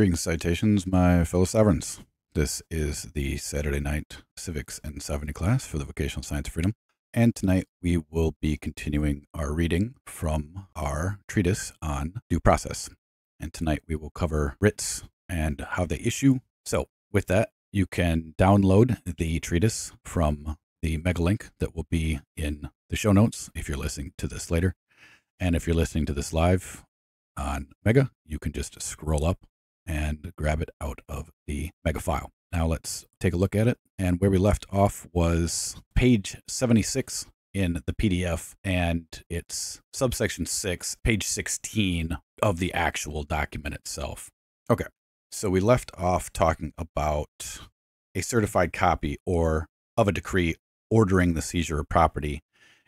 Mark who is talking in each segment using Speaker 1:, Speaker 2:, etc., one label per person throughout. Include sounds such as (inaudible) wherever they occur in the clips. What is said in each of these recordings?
Speaker 1: Greetings, citations, my fellow sovereigns. This is the Saturday night civics and sovereignty class for the Vocational Science of Freedom. And tonight we will be continuing our reading from our treatise on due process. And tonight we will cover writs and how they issue. So, with that, you can download the treatise from the mega link that will be in the show notes if you're listening to this later. And if you're listening to this live on Mega, you can just scroll up and grab it out of the mega file. Now let's take a look at it. And where we left off was page 76 in the PDF and it's subsection 6, page 16 of the actual document itself. Okay, so we left off talking about a certified copy or of a decree ordering the seizure of property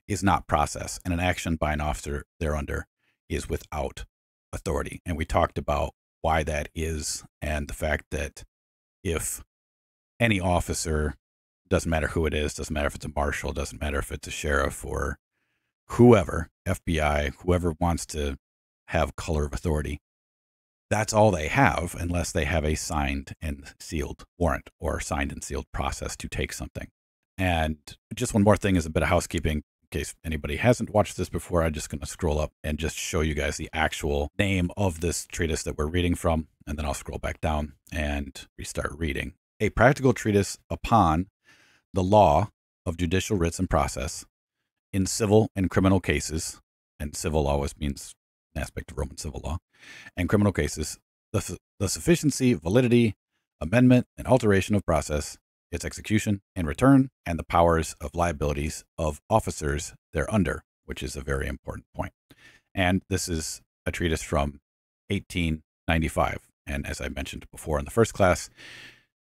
Speaker 1: is not process and an action by an officer thereunder is without authority. And we talked about why that is and the fact that if any officer doesn't matter who it is doesn't matter if it's a marshal doesn't matter if it's a sheriff or whoever fbi whoever wants to have color of authority that's all they have unless they have a signed and sealed warrant or signed and sealed process to take something and just one more thing is a bit of housekeeping case anybody hasn't watched this before, I'm just going to scroll up and just show you guys the actual name of this treatise that we're reading from. And then I'll scroll back down and restart reading. A practical treatise upon the law of judicial writs and process in civil and criminal cases. And civil law always means an aspect of Roman civil law and criminal cases, the, the sufficiency, validity, amendment, and alteration of process, its execution and return, and the powers of liabilities of officers they're under, which is a very important point. And this is a treatise from 1895. And as I mentioned before in the first class,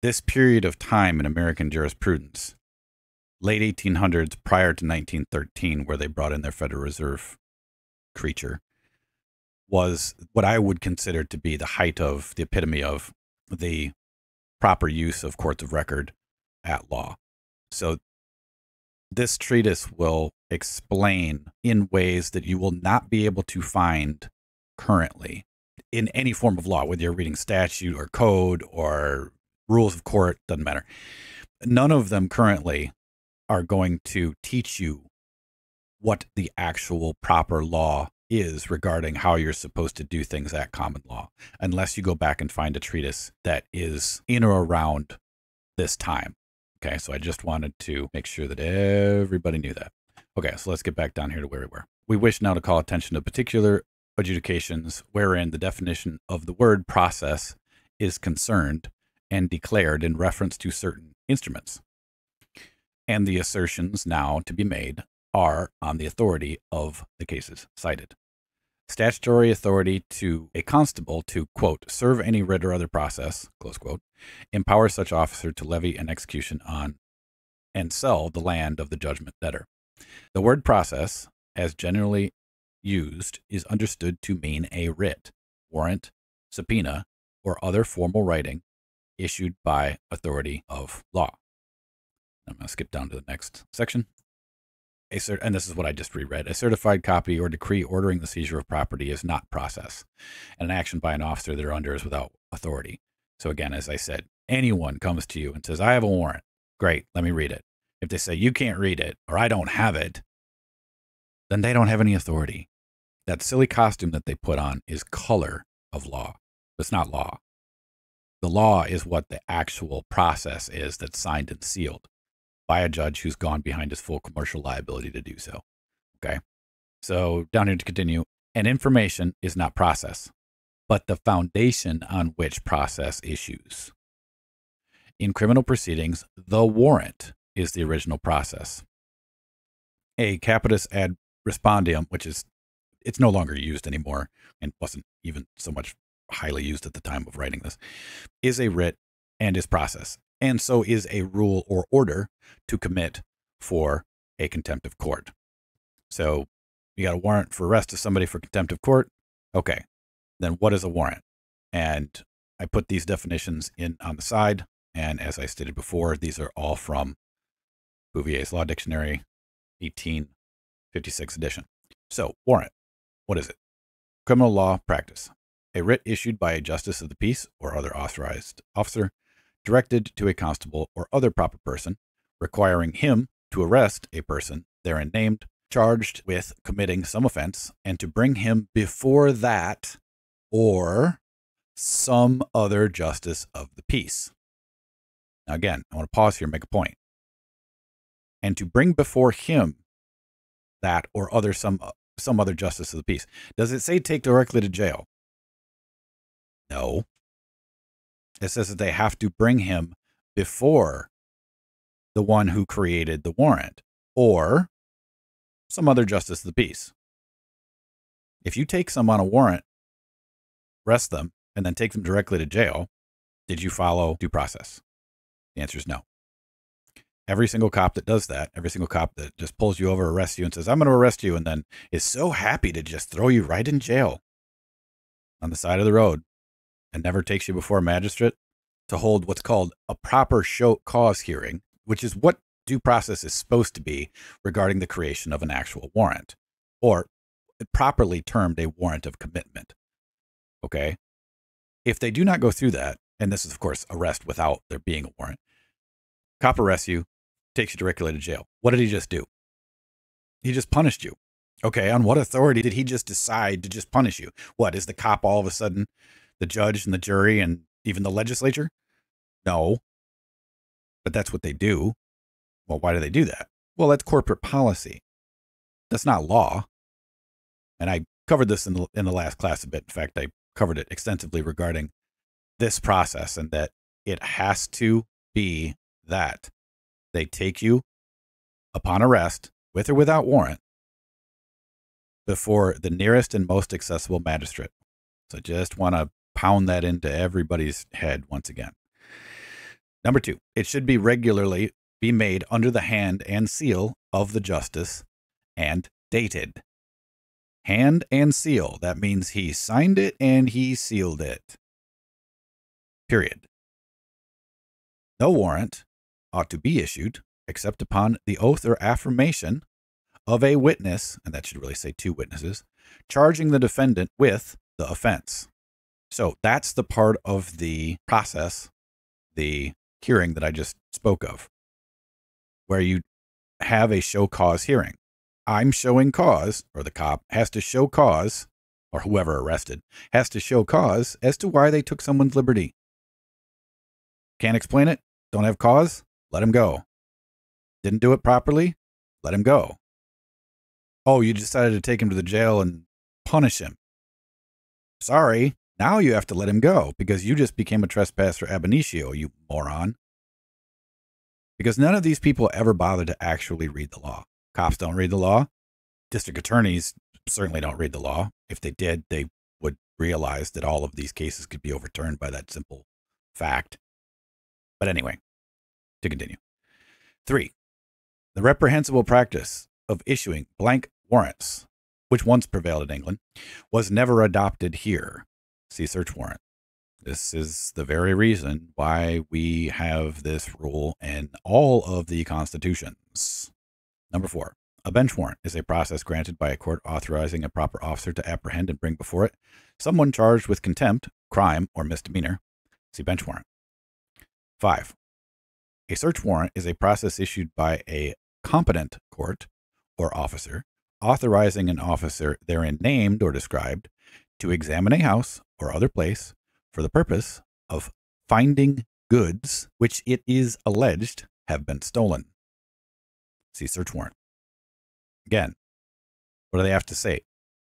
Speaker 1: this period of time in American jurisprudence, late 1800s prior to 1913, where they brought in their Federal Reserve creature, was what I would consider to be the height of the epitome of the proper use of courts of record at law. So this treatise will explain in ways that you will not be able to find currently in any form of law, whether you're reading statute or code or rules of court, doesn't matter. None of them currently are going to teach you what the actual proper law is regarding how you're supposed to do things at common law, unless you go back and find a treatise that is in or around this time. Okay, so I just wanted to make sure that everybody knew that. Okay, so let's get back down here to where we were. We wish now to call attention to particular adjudications wherein the definition of the word process is concerned and declared in reference to certain instruments. And the assertions now to be made are on the authority of the cases cited statutory authority to a constable to, quote, serve any writ or other process, close quote, empower such officer to levy an execution on and sell the land of the judgment debtor. The word process, as generally used, is understood to mean a writ, warrant, subpoena, or other formal writing issued by authority of law. I'm going to skip down to the next section a cert- and this is what I just reread a certified copy or decree ordering the seizure of property is not process, and an action by an officer they're under is without authority. So, again, as I said, anyone comes to you and says, I have a warrant. Great, let me read it. If they say, You can't read it or I don't have it, then they don't have any authority. That silly costume that they put on is color of law, but it's not law. The law is what the actual process is that's signed and sealed by a judge who's gone behind his full commercial liability to do so. Okay. So down here to continue, and information is not process, but the foundation on which process issues. In criminal proceedings, the warrant is the original process. A capitis ad respondium, which is it's no longer used anymore and wasn't even so much highly used at the time of writing this, is a writ and is process and so is a rule or order to commit for a contempt of court. So you got a warrant for arrest of somebody for contempt of court. Okay. Then what is a warrant? And I put these definitions in on the side. And as I stated before, these are all from Bouvier's Law Dictionary, 1856 edition. So, warrant. What is it? Criminal law practice. A writ issued by a justice of the peace or other authorized officer directed to a constable or other proper person, requiring him to arrest a person therein named, charged with committing some offense, and to bring him before that or some other justice of the peace. Now, again, I want to pause here and make a point. And to bring before him that or other some some other justice of the peace. Does it say take directly to jail? No. It says that they have to bring him before the one who created the warrant or some other justice of the peace. If you take someone on a warrant, arrest them, and then take them directly to jail, did you follow due process? The answer is no. Every single cop that does that, every single cop that just pulls you over, arrests you, and says, I'm going to arrest you, and then is so happy to just throw you right in jail on the side of the road and never takes you before a magistrate to hold what's called a proper show cause hearing, which is what due process is supposed to be regarding the creation of an actual warrant, or properly termed a warrant of commitment. Okay. If they do not go through that, and this is, of course, arrest without there being a warrant, cop arrests you, takes you directly to jail. What did he just do? He just punished you. Okay. On what authority did he just decide to just punish you? What is the cop all of a sudden the judge and the jury and even the legislature? No. But that's what they do. Well, why do they do that? Well, that's corporate policy. That's not law. And I covered this in the, in the last class a bit. In fact, I covered it extensively regarding this process and that it has to be that they take you upon arrest with or without warrant before the nearest and most accessible magistrate. So just want to pound that into everybody's head once again. Number two, it should be regularly be made under the hand and seal of the justice and dated. Hand and seal. That means he signed it and he sealed it. Period. No warrant ought to be issued except upon the oath or affirmation of a witness, and that should really say two witnesses, charging the defendant with the offense. So that's the part of the process, the hearing that I just spoke of, where you have a show cause hearing. I'm showing cause, or the cop has to show cause, or whoever arrested has to show cause as to why they took someone's liberty. Can't explain it? Don't have cause? Let him go. Didn't do it properly? Let him go. Oh, you decided to take him to the jail and punish him. Sorry, now you have to let him go because you just became a trespasser ab initio, you moron. Because none of these people ever bothered to actually read the law. Cops don't read the law. District attorneys certainly don't read the law. If they did, they would realize that all of these cases could be overturned by that simple fact. But anyway, to continue. Three, the reprehensible practice of issuing blank warrants, which once prevailed in England, was never adopted here see search warrant. This is the very reason why we have this rule in all of the constitutions. Number four, a bench warrant is a process granted by a court authorizing a proper officer to apprehend and bring before it someone charged with contempt, crime, or misdemeanor. See bench warrant. Five, a search warrant is a process issued by a competent court or officer authorizing an officer therein named or described to examine a house or other place for the purpose of finding goods which it is alleged have been stolen. See search warrant. Again, what do they have to say?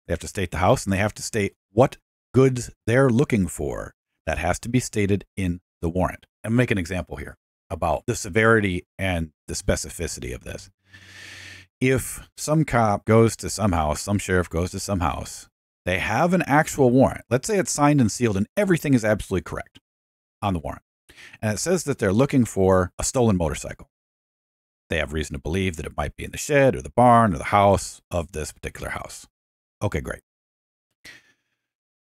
Speaker 1: They have to state the house and they have to state what goods they're looking for. That has to be stated in the warrant. And make an example here about the severity and the specificity of this. If some cop goes to some house, some sheriff goes to some house, they have an actual warrant. Let's say it's signed and sealed and everything is absolutely correct on the warrant. And it says that they're looking for a stolen motorcycle. They have reason to believe that it might be in the shed or the barn or the house of this particular house. Okay, great.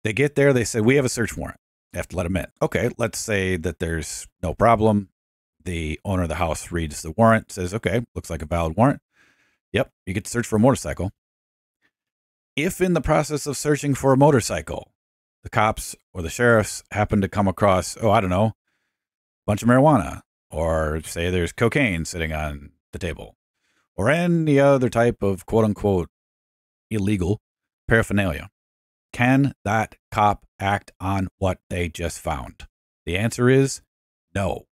Speaker 1: They get there, they say, We have a search warrant. They have to let them in. Okay, let's say that there's no problem. The owner of the house reads the warrant, says, Okay, looks like a valid warrant. Yep, you get to search for a motorcycle if in the process of searching for a motorcycle, the cops or the sheriffs happen to come across, oh, I don't know, a bunch of marijuana, or say there's cocaine sitting on the table, or any other type of quote unquote illegal paraphernalia, can that cop act on what they just found? The answer is no,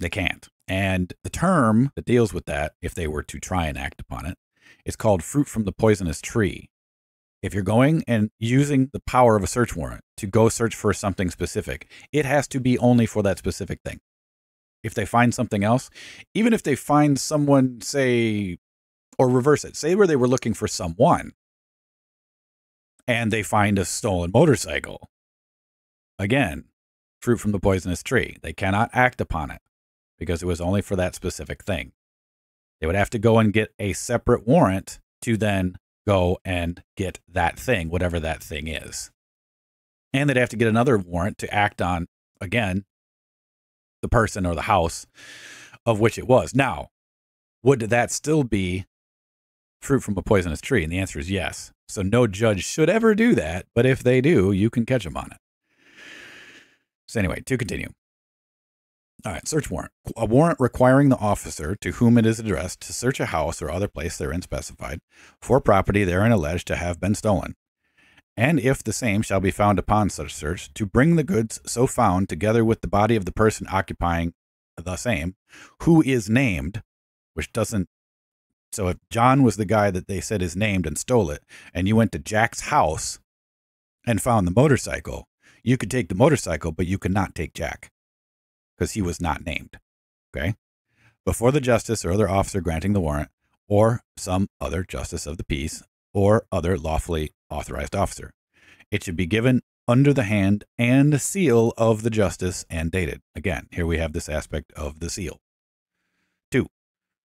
Speaker 1: they can't. And the term that deals with that, if they were to try and act upon it, is called fruit from the poisonous tree. If you're going and using the power of a search warrant to go search for something specific, it has to be only for that specific thing. If they find something else, even if they find someone, say, or reverse it, say where they were looking for someone and they find a stolen motorcycle. Again, fruit from the poisonous tree. They cannot act upon it because it was only for that specific thing. They would have to go and get a separate warrant to then go and get that thing, whatever that thing is. And they'd have to get another warrant to act on, again, the person or the house of which it was. Now, would that still be fruit from a poisonous tree? And the answer is yes. So no judge should ever do that. But if they do, you can catch them on it. So, anyway, to continue. All right, search warrant. A warrant requiring the officer to whom it is addressed to search a house or other place therein specified for property therein alleged to have been stolen. And if the same shall be found upon such search, to bring the goods so found together with the body of the person occupying the same, who is named, which doesn't. So if John was the guy that they said is named and stole it, and you went to Jack's house and found the motorcycle, you could take the motorcycle, but you could not take Jack because he was not named. Okay. Before the justice or other officer granting the warrant, or some other justice of the peace, or other lawfully authorized officer. It should be given under the hand and seal of the justice and dated. Again, here we have this aspect of the seal. 2.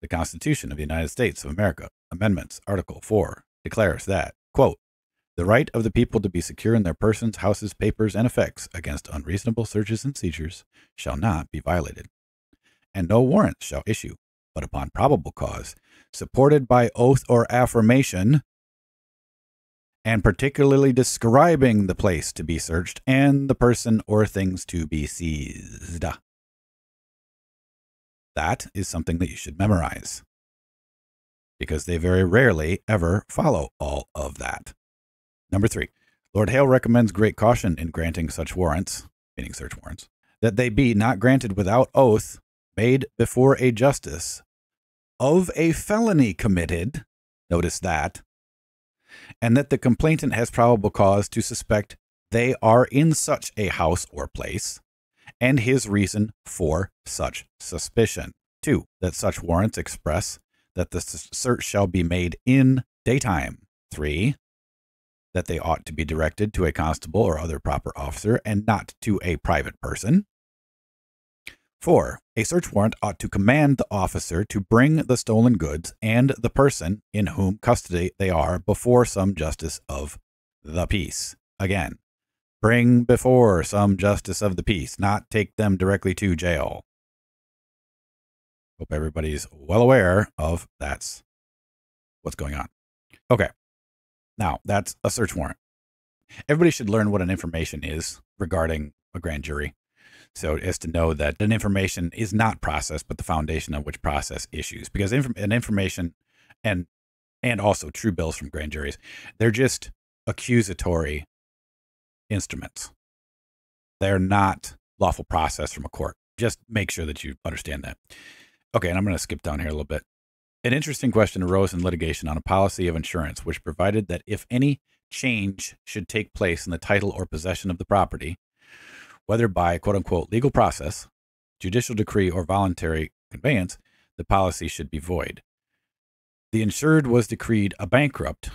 Speaker 1: The Constitution of the United States of America, Amendments, Article 4, declares that, quote, the right of the people to be secure in their persons, houses, papers, and effects against unreasonable searches and seizures shall not be violated. And no warrants shall issue, but upon probable cause, supported by oath or affirmation, and particularly describing the place to be searched and the person or things to be seized. That is something that you should memorize because they very rarely ever follow all of that. Number three, Lord Hale recommends great caution in granting such warrants, meaning search warrants, that they be not granted without oath, made before a justice, of a felony committed, notice that, and that the complainant has probable cause to suspect they are in such a house or place, and his reason for such suspicion. Two, that such warrants express that the search shall be made in daytime. Three, that they ought to be directed to a constable or other proper officer and not to a private person. 4. A search warrant ought to command the officer to bring the stolen goods and the person in whom custody they are before some justice of the peace. Again, bring before some justice of the peace, not take them directly to jail. Hope everybody's well aware of that's what's going on. Okay. Now, that's a search warrant. Everybody should learn what an information is regarding a grand jury. So, as to know that an information is not process, but the foundation on which process issues. Because inf- an information and and also true bills from grand juries, they're just accusatory instruments. They're not lawful process from a court. Just make sure that you understand that. Okay, and I'm going to skip down here a little bit. An interesting question arose in litigation on a policy of insurance which provided that if any change should take place in the title or possession of the property, whether by quote unquote legal process, judicial decree, or voluntary conveyance, the policy should be void. The insured was decreed a bankrupt,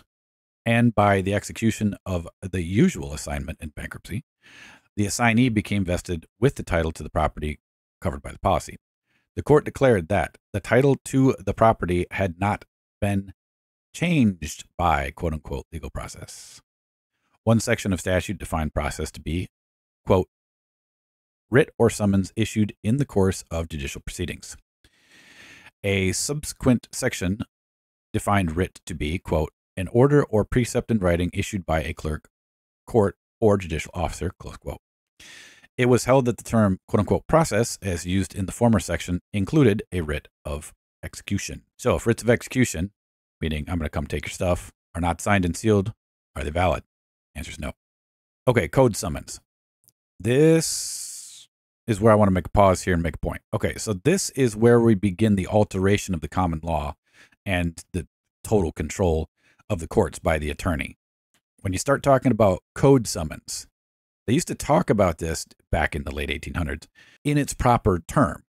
Speaker 1: and by the execution of the usual assignment in bankruptcy, the assignee became vested with the title to the property covered by the policy. The court declared that the title to the property had not been changed by quote unquote legal process. One section of statute defined process to be, quote, writ or summons issued in the course of judicial proceedings. A subsequent section defined writ to be, quote, an order or precept in writing issued by a clerk, court, or judicial officer, close quote. It was held that the term quote unquote process, as used in the former section, included a writ of execution. So if writs of execution, meaning I'm going to come take your stuff, are not signed and sealed, are they valid? Answer is no. Okay, code summons. This is where I want to make a pause here and make a point. Okay, so this is where we begin the alteration of the common law and the total control of the courts by the attorney. When you start talking about code summons, they used to talk about this back in the late 1800s in its proper term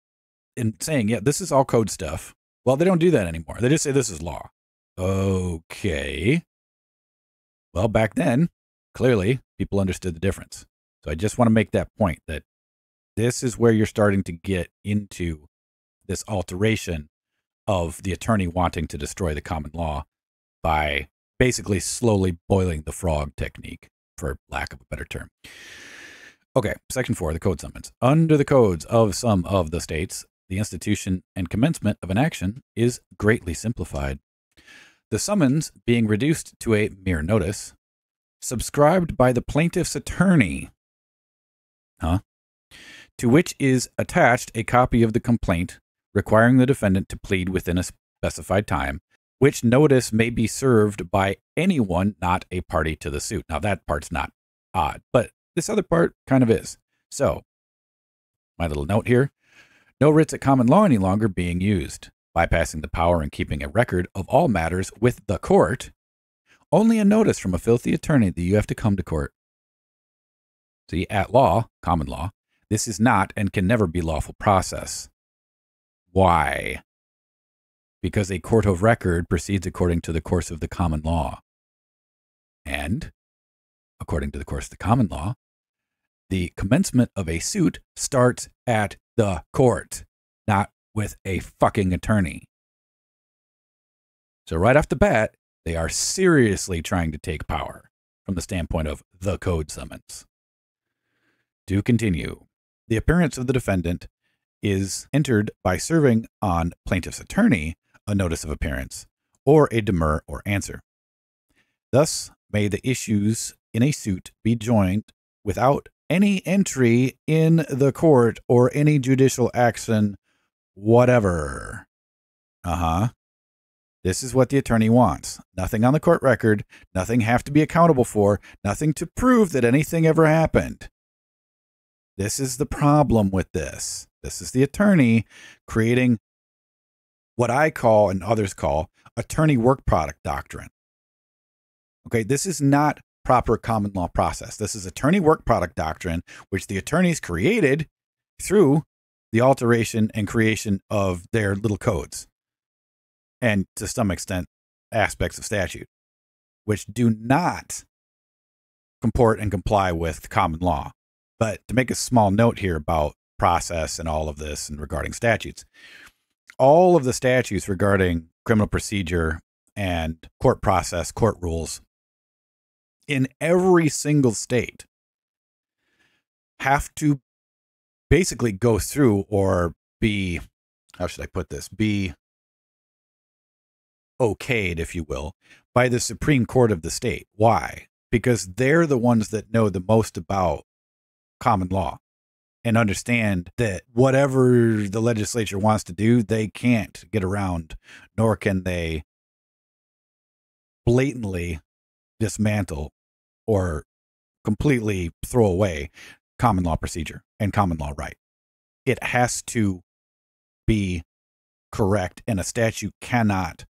Speaker 1: and saying, yeah, this is all code stuff. Well, they don't do that anymore. They just say this is law. Okay. Well, back then, clearly people understood the difference. So I just want to make that point that this is where you're starting to get into this alteration of the attorney wanting to destroy the common law by basically slowly boiling the frog technique for lack of a better term. Okay, section four, the code summons. Under the codes of some of the states, the institution and commencement of an action is greatly simplified. The summons being reduced to a mere notice, subscribed by the plaintiff's attorney, huh? To which is attached a copy of the complaint requiring the defendant to plead within a specified time which notice may be served by anyone not a party to the suit. Now, that part's not odd, but this other part kind of is. So, my little note here no writs at common law any longer being used, bypassing the power and keeping a record of all matters with the court. Only a notice from a filthy attorney that you have to come to court. See, at law, common law, this is not and can never be lawful process. Why? because a court of record proceeds according to the course of the common law. And, according to the course of the common law, the commencement of a suit starts at the court, not with a fucking attorney. So, right off the bat, they are seriously trying to take power from the standpoint of the code summons. To continue, the appearance of the defendant is entered by serving on plaintiff's attorney a notice of appearance, or a demur or answer. Thus, may the issues in a suit be joined without any entry in the court or any judicial action whatever. Uh huh. This is what the attorney wants. Nothing on the court record, nothing have to be accountable for, nothing to prove that anything ever happened. This is the problem with this. This is the attorney creating what I call and others call attorney work product doctrine. Okay, this is not proper common law process. This is attorney work product doctrine, which the attorneys created through the alteration and creation of their little codes and to some extent aspects of statute, which do not comport and comply with common law. But to make a small note here about process and all of this and regarding statutes, all of the statutes regarding criminal procedure and court process, court rules in every single state have to basically go through or be, how should I put this, be okayed, if you will, by the Supreme Court of the state. Why? Because they're the ones that know the most about common law and understand that whatever the legislature wants to do, they can't get around, nor can they blatantly dismantle or completely throw away common law procedure and common law right. It has to be correct, and a statute cannot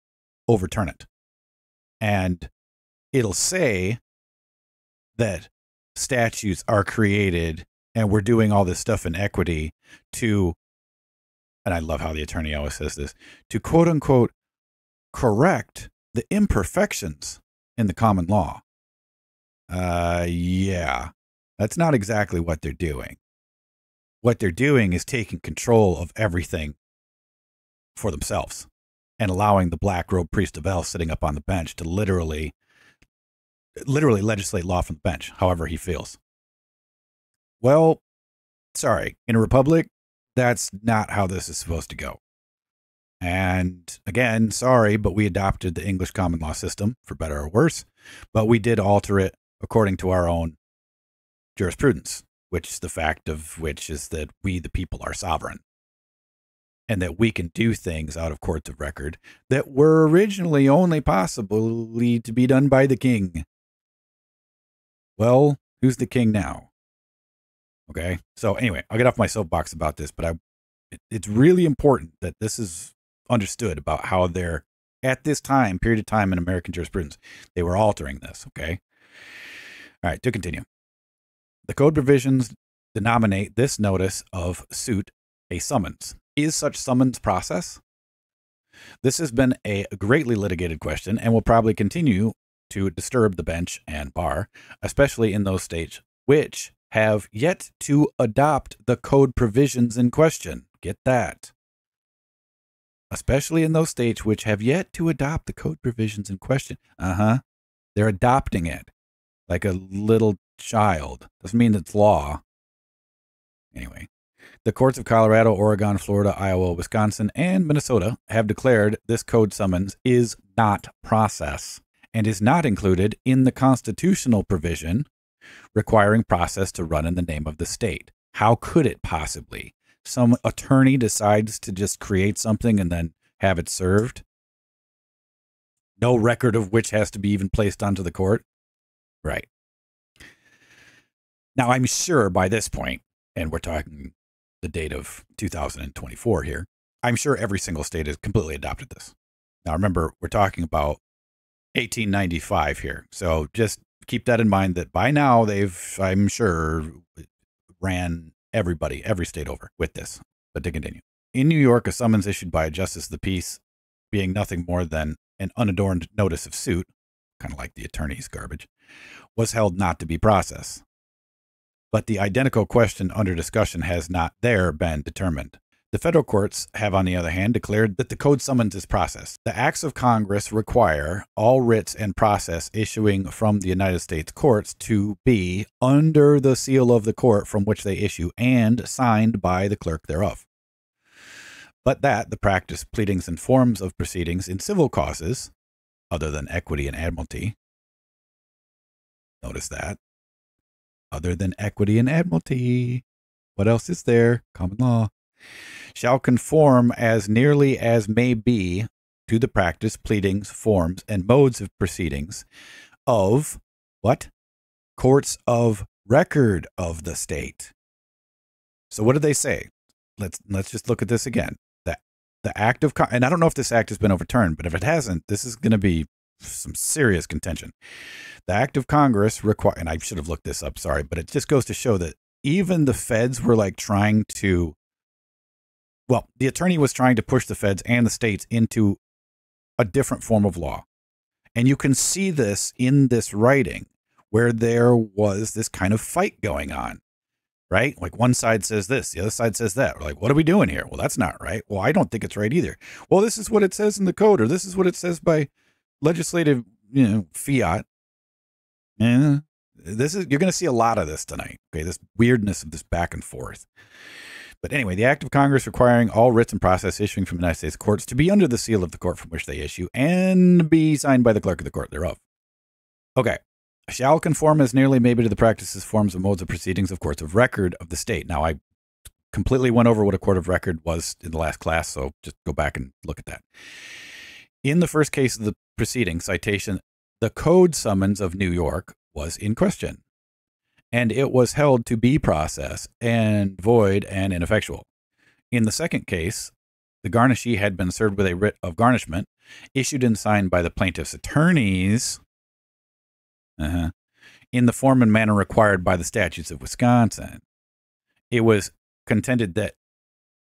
Speaker 1: overturn it. And it'll say that statutes are created and we're doing all this stuff in equity to and I love how the attorney always says this to quote unquote correct the imperfections in the common law. Uh, yeah, that's not exactly what they're doing. What they're doing is taking control of everything for themselves and allowing the black robe priest of El sitting up on the bench to literally, literally legislate law from the bench, however he feels. Well, sorry, in a republic, that's not how this is supposed to go. And again, sorry, but we adopted the English common law system for better or worse, but we did alter it according to our own jurisprudence, which is the fact of which is that we, the people, are sovereign and that we can do things out of courts of record that were originally only possibly to be done by the king. Well, who's the king now? Okay. So anyway, I'll get off my soapbox about this, but I, it, it's really important that this is understood about how they're at this time period of time in American jurisprudence they were altering this. Okay. All right. To continue, the code provisions denominate this notice of suit a summons. Is such summons process? This has been a greatly litigated question and will probably continue to disturb the bench and bar, especially in those states which have yet to adopt the code provisions in question. Get that. Especially in those states which have yet to adopt the code provisions in question. Uh huh. They're adopting it like a little child. Doesn't mean it's law. Anyway, the courts of Colorado, Oregon, Florida, Iowa, Wisconsin, and Minnesota have declared this code summons is not process and is not included in the constitutional provision requiring process to run in the name of the state. How could it possibly? Some attorney decides to just create something and then have it served. No record of which has to be even placed onto the court. Right. Now, I'm sure by this point, and we're talking the date of 2024 here, I'm sure every single state has completely adopted this. Now, remember, we're talking about 1895 here. So just keep that in mind that by now they've, I'm sure, ran everybody, every state over with this. But to continue. In New York, a summons issued by a justice of the peace being nothing more than an unadorned notice of suit, kind of like the attorney's garbage, was held not to be processed. But the identical question under discussion has not there been determined. The federal courts have, on the other hand, declared that the code summons is process. The acts of Congress require all writs and process issuing from the United States courts to be under the seal of the court from which they issue and signed by the clerk thereof. But that the practice, pleadings, and forms of proceedings in civil causes, other than equity and admiralty, notice that, other than equity and admiralty, what else is there? Common law shall conform as nearly as may be to the practice, pleadings, forms, and modes of proceedings of what? Courts of record of the state. So what do they say? Let's let's just look at this again. The the act of and I don't know if this act has been overturned, but if it hasn't, this is going to be some serious contention. The act of Congress require and I should have looked this up, sorry, but it just goes to show that even the feds were like trying to well, the attorney was trying to push the feds and the states into a different form of law. And you can see this in this writing where there was this kind of fight going on, right? Like one side says this, the other side says that. We're like, what are we doing here? Well, that's not right. Well, I don't think it's right either. Well, this is what it says in the code, or this is what it says by legislative, you know, fiat. Yeah. This is you're going to see a lot of this tonight. Okay, this weirdness of this back and forth. But anyway, the act of Congress requiring all writs and process issuing from the United States courts to be under the seal of the court from which they issue and be signed by the clerk of the court thereof. Okay. Shall conform as nearly maybe to the practices, forms, and modes of proceedings of courts of record of the state. Now, I completely went over what a court of record was in the last class, so just go back and look at that. In the first case of the proceeding, citation, the code summons of New York was in question and it was held to be process and void and ineffectual. In the second case, the garnishee had been served with a writ of garnishment issued and signed by the plaintiff's attorneys uh-huh, in the form and manner required by the statutes of Wisconsin. It was contended that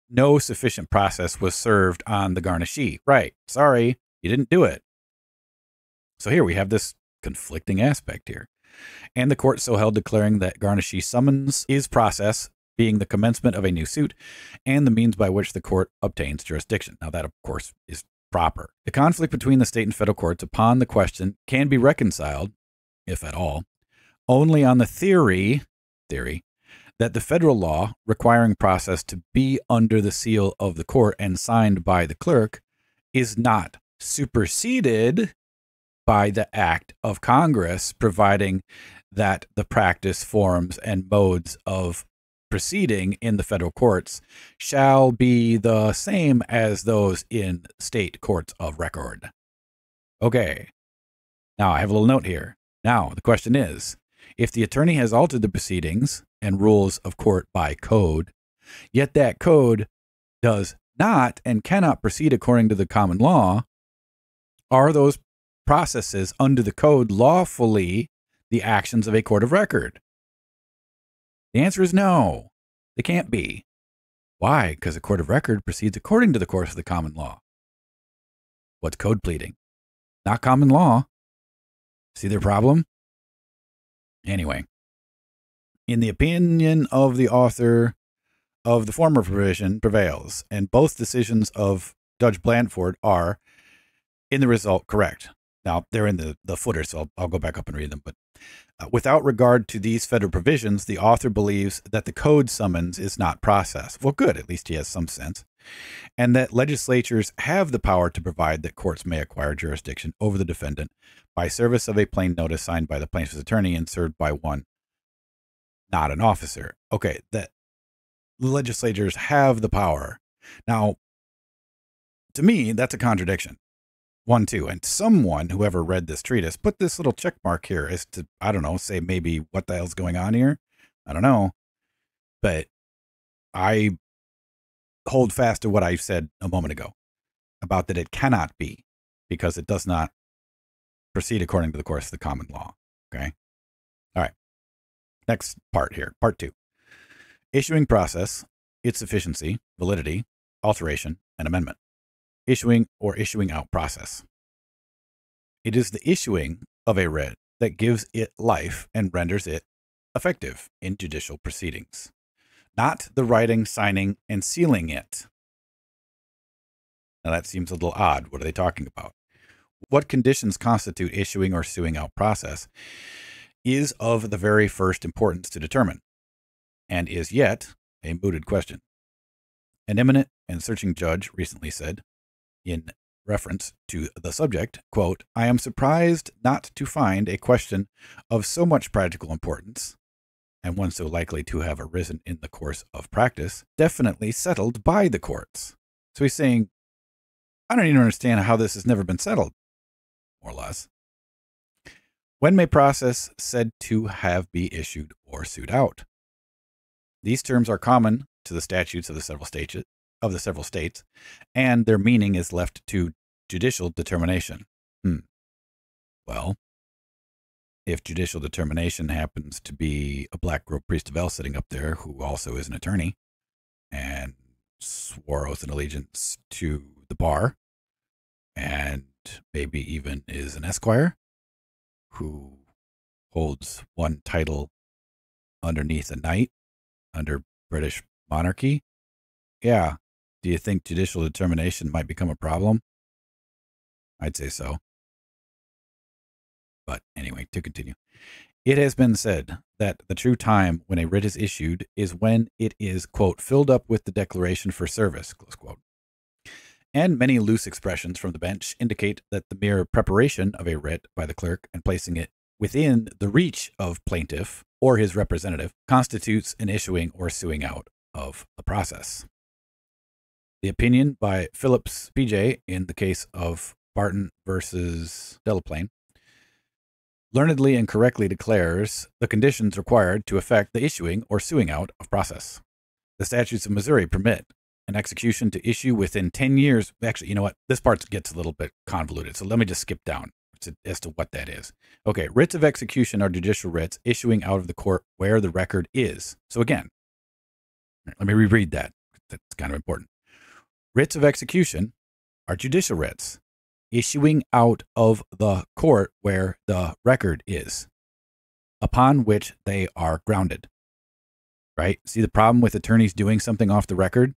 Speaker 1: no sufficient process was served on the garnishee. Right. Sorry, you didn't do it. So here we have this conflicting aspect here. And the court so held, declaring that garnishee summons is process, being the commencement of a new suit, and the means by which the court obtains jurisdiction. Now, that, of course, is proper. The conflict between the state and federal courts upon the question can be reconciled, if at all, only on the theory, theory that the federal law requiring process to be under the seal of the court and signed by the clerk is not superseded by the act of Congress, providing that the practice, forms, and modes of proceeding in the federal courts shall be the same as those in state courts of record. Okay. Now I have a little note here. Now the question is if the attorney has altered the proceedings and rules of court by code, yet that code does not and cannot proceed according to the common law, are those processes under the code lawfully the actions of a court of record? The answer is no, they can't be. Why? Because a court of record proceeds according to the course of the common law. What's code pleading? Not common law. See their problem? Anyway, in the opinion of the author of the former provision prevails, and both decisions of Judge Blandford are, in the result, correct. Now, they're in the, the footer, so I'll, I'll go back up and read them. But uh, without regard to these federal provisions, the author believes that the code summons is not processed. Well, good. At least he has some sense. And that legislatures have the power to provide that courts may acquire jurisdiction over the defendant by service of a plain notice signed by the plaintiff's attorney and served by one, not an officer. Okay, that legislatures have the power. Now, to me, that's a contradiction one, two. And someone, whoever read this treatise, put this little check mark here as to, I don't know, say maybe what the hell's going on here. I don't know. But I hold fast to what I said a moment ago about that it cannot be because it does not proceed according to the course of the common law. Okay. All right. Next part here, part two issuing process, its efficiency, validity, alteration, and amendment issuing, or issuing out process. It is the issuing of a writ that gives it life and renders it effective in judicial proceedings, not the writing, signing, and sealing it. Now that seems a little odd. What are they talking about? What conditions constitute issuing or suing out process is of the very first importance to determine, and is yet a mooted question. An eminent and searching judge recently said in reference to the subject, quote, I am surprised not to find a question of so much practical importance, and one so likely to have arisen in the course of practice, definitely settled by the courts. So he's saying, I don't even understand how this has never been settled, more or less. When may process said to have be issued or sued out? These terms are common to the statutes of the several states of the several states, and their meaning is left to judicial determination. Hmm. Well, if judicial determination happens to be a black robe priest of El sitting up there who also is an attorney and swore oath and allegiance to the bar and maybe even is an esquire who holds one title underneath a knight under British monarchy. Yeah, do you think judicial determination might become a problem? I'd say so. But anyway, to continue. It has been said that the true time when a writ is issued is when it is, quote, filled up with the declaration for service, close quote. And many loose expressions from the bench indicate that the mere preparation of a writ by the clerk and placing it within the reach of plaintiff or his representative constitutes an issuing or suing out of the process. The opinion by Phillips PJ in the case of Barton versus Delaplane learnedly and correctly declares the conditions required to effect the issuing or suing out of process. The statutes of Missouri permit an execution to issue within 10 years. Actually, you know what? This part gets a little bit convoluted, so let me just skip down to, as to what that is. Okay, writs of execution are judicial writs issuing out of the court where the record is. So again, let me reread that. That's kind of important. Writs of execution are judicial writs, issuing out of the court where the record is, upon which they are grounded. Right? See the problem with attorneys doing something off the record?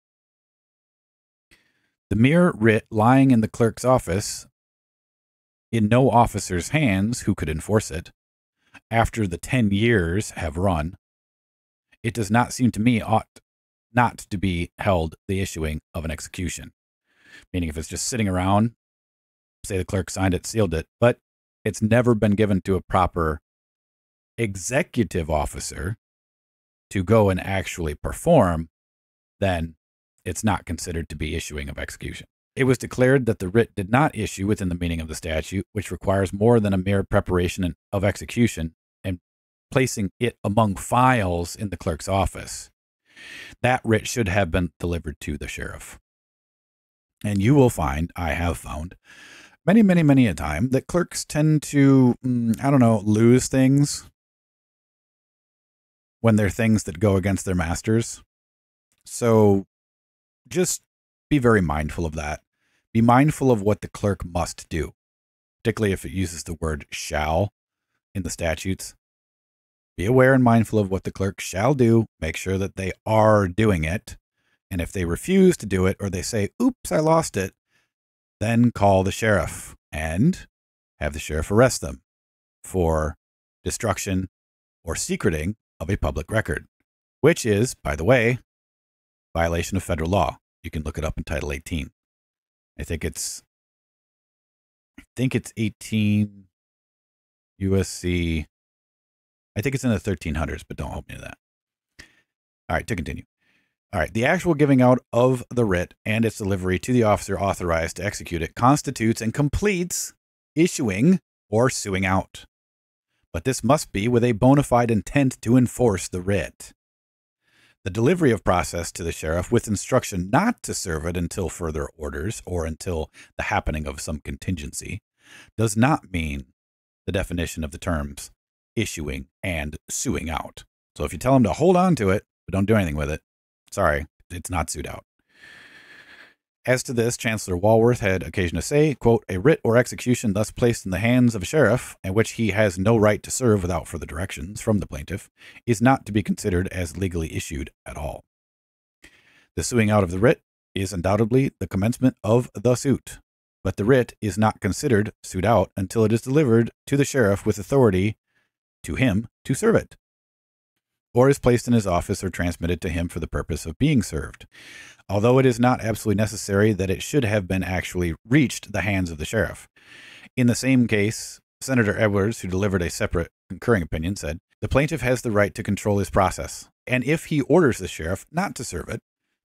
Speaker 1: The mere writ lying in the clerk's office, in no officer's hands who could enforce it, after the 10 years have run, it does not seem to me ought not to be held the issuing of an execution. Meaning, if it's just sitting around, say the clerk signed it, sealed it, but it's never been given to a proper executive officer to go and actually perform, then it's not considered to be issuing of execution. It was declared that the writ did not issue within the meaning of the statute, which requires more than a mere preparation of execution and placing it among files in the clerk's office. That writ should have been delivered to the sheriff. And you will find, I have found, many, many, many a time that clerks tend to, mm, I don't know, lose things when they're things that go against their masters. So just be very mindful of that. Be mindful of what the clerk must do, particularly if it uses the word shall in the statutes. Be aware and mindful of what the clerk shall do. Make sure that they are doing it. And if they refuse to do it or they say, oops, I lost it, then call the sheriff and have the sheriff arrest them for destruction or secreting of a public record, which is, by the way, violation of federal law. You can look it up in Title 18. I think it's I think it's 18 USC I think it's in the 1300s, but don't hold me to that. All right, to continue. All right, the actual giving out of the writ and its delivery to the officer authorized to execute it constitutes and completes issuing or suing out. But this must be with a bona fide intent to enforce the writ. The delivery of process to the sheriff with instruction not to serve it until further orders or until the happening of some contingency does not mean the definition of the terms issuing and suing out. So if you tell them to hold on to it, but don't do anything with it, sorry, it's not sued out. As to this, Chancellor Walworth had occasion to say, quote, a writ or execution thus placed in the hands of a sheriff, and which he has no right to serve without further directions from the plaintiff, is not to be considered as legally issued at all. The suing out of the writ is undoubtedly the commencement of the suit, but the writ is not considered sued out until it is delivered to the sheriff with authority to him to serve it, or is placed in his office or transmitted to him for the purpose of being served, although it is not absolutely necessary that it should have been actually reached the hands of the sheriff. In the same case, Senator Edwards, who delivered a separate concurring opinion, said the plaintiff has the right to control his process, and if he orders the sheriff not to serve it,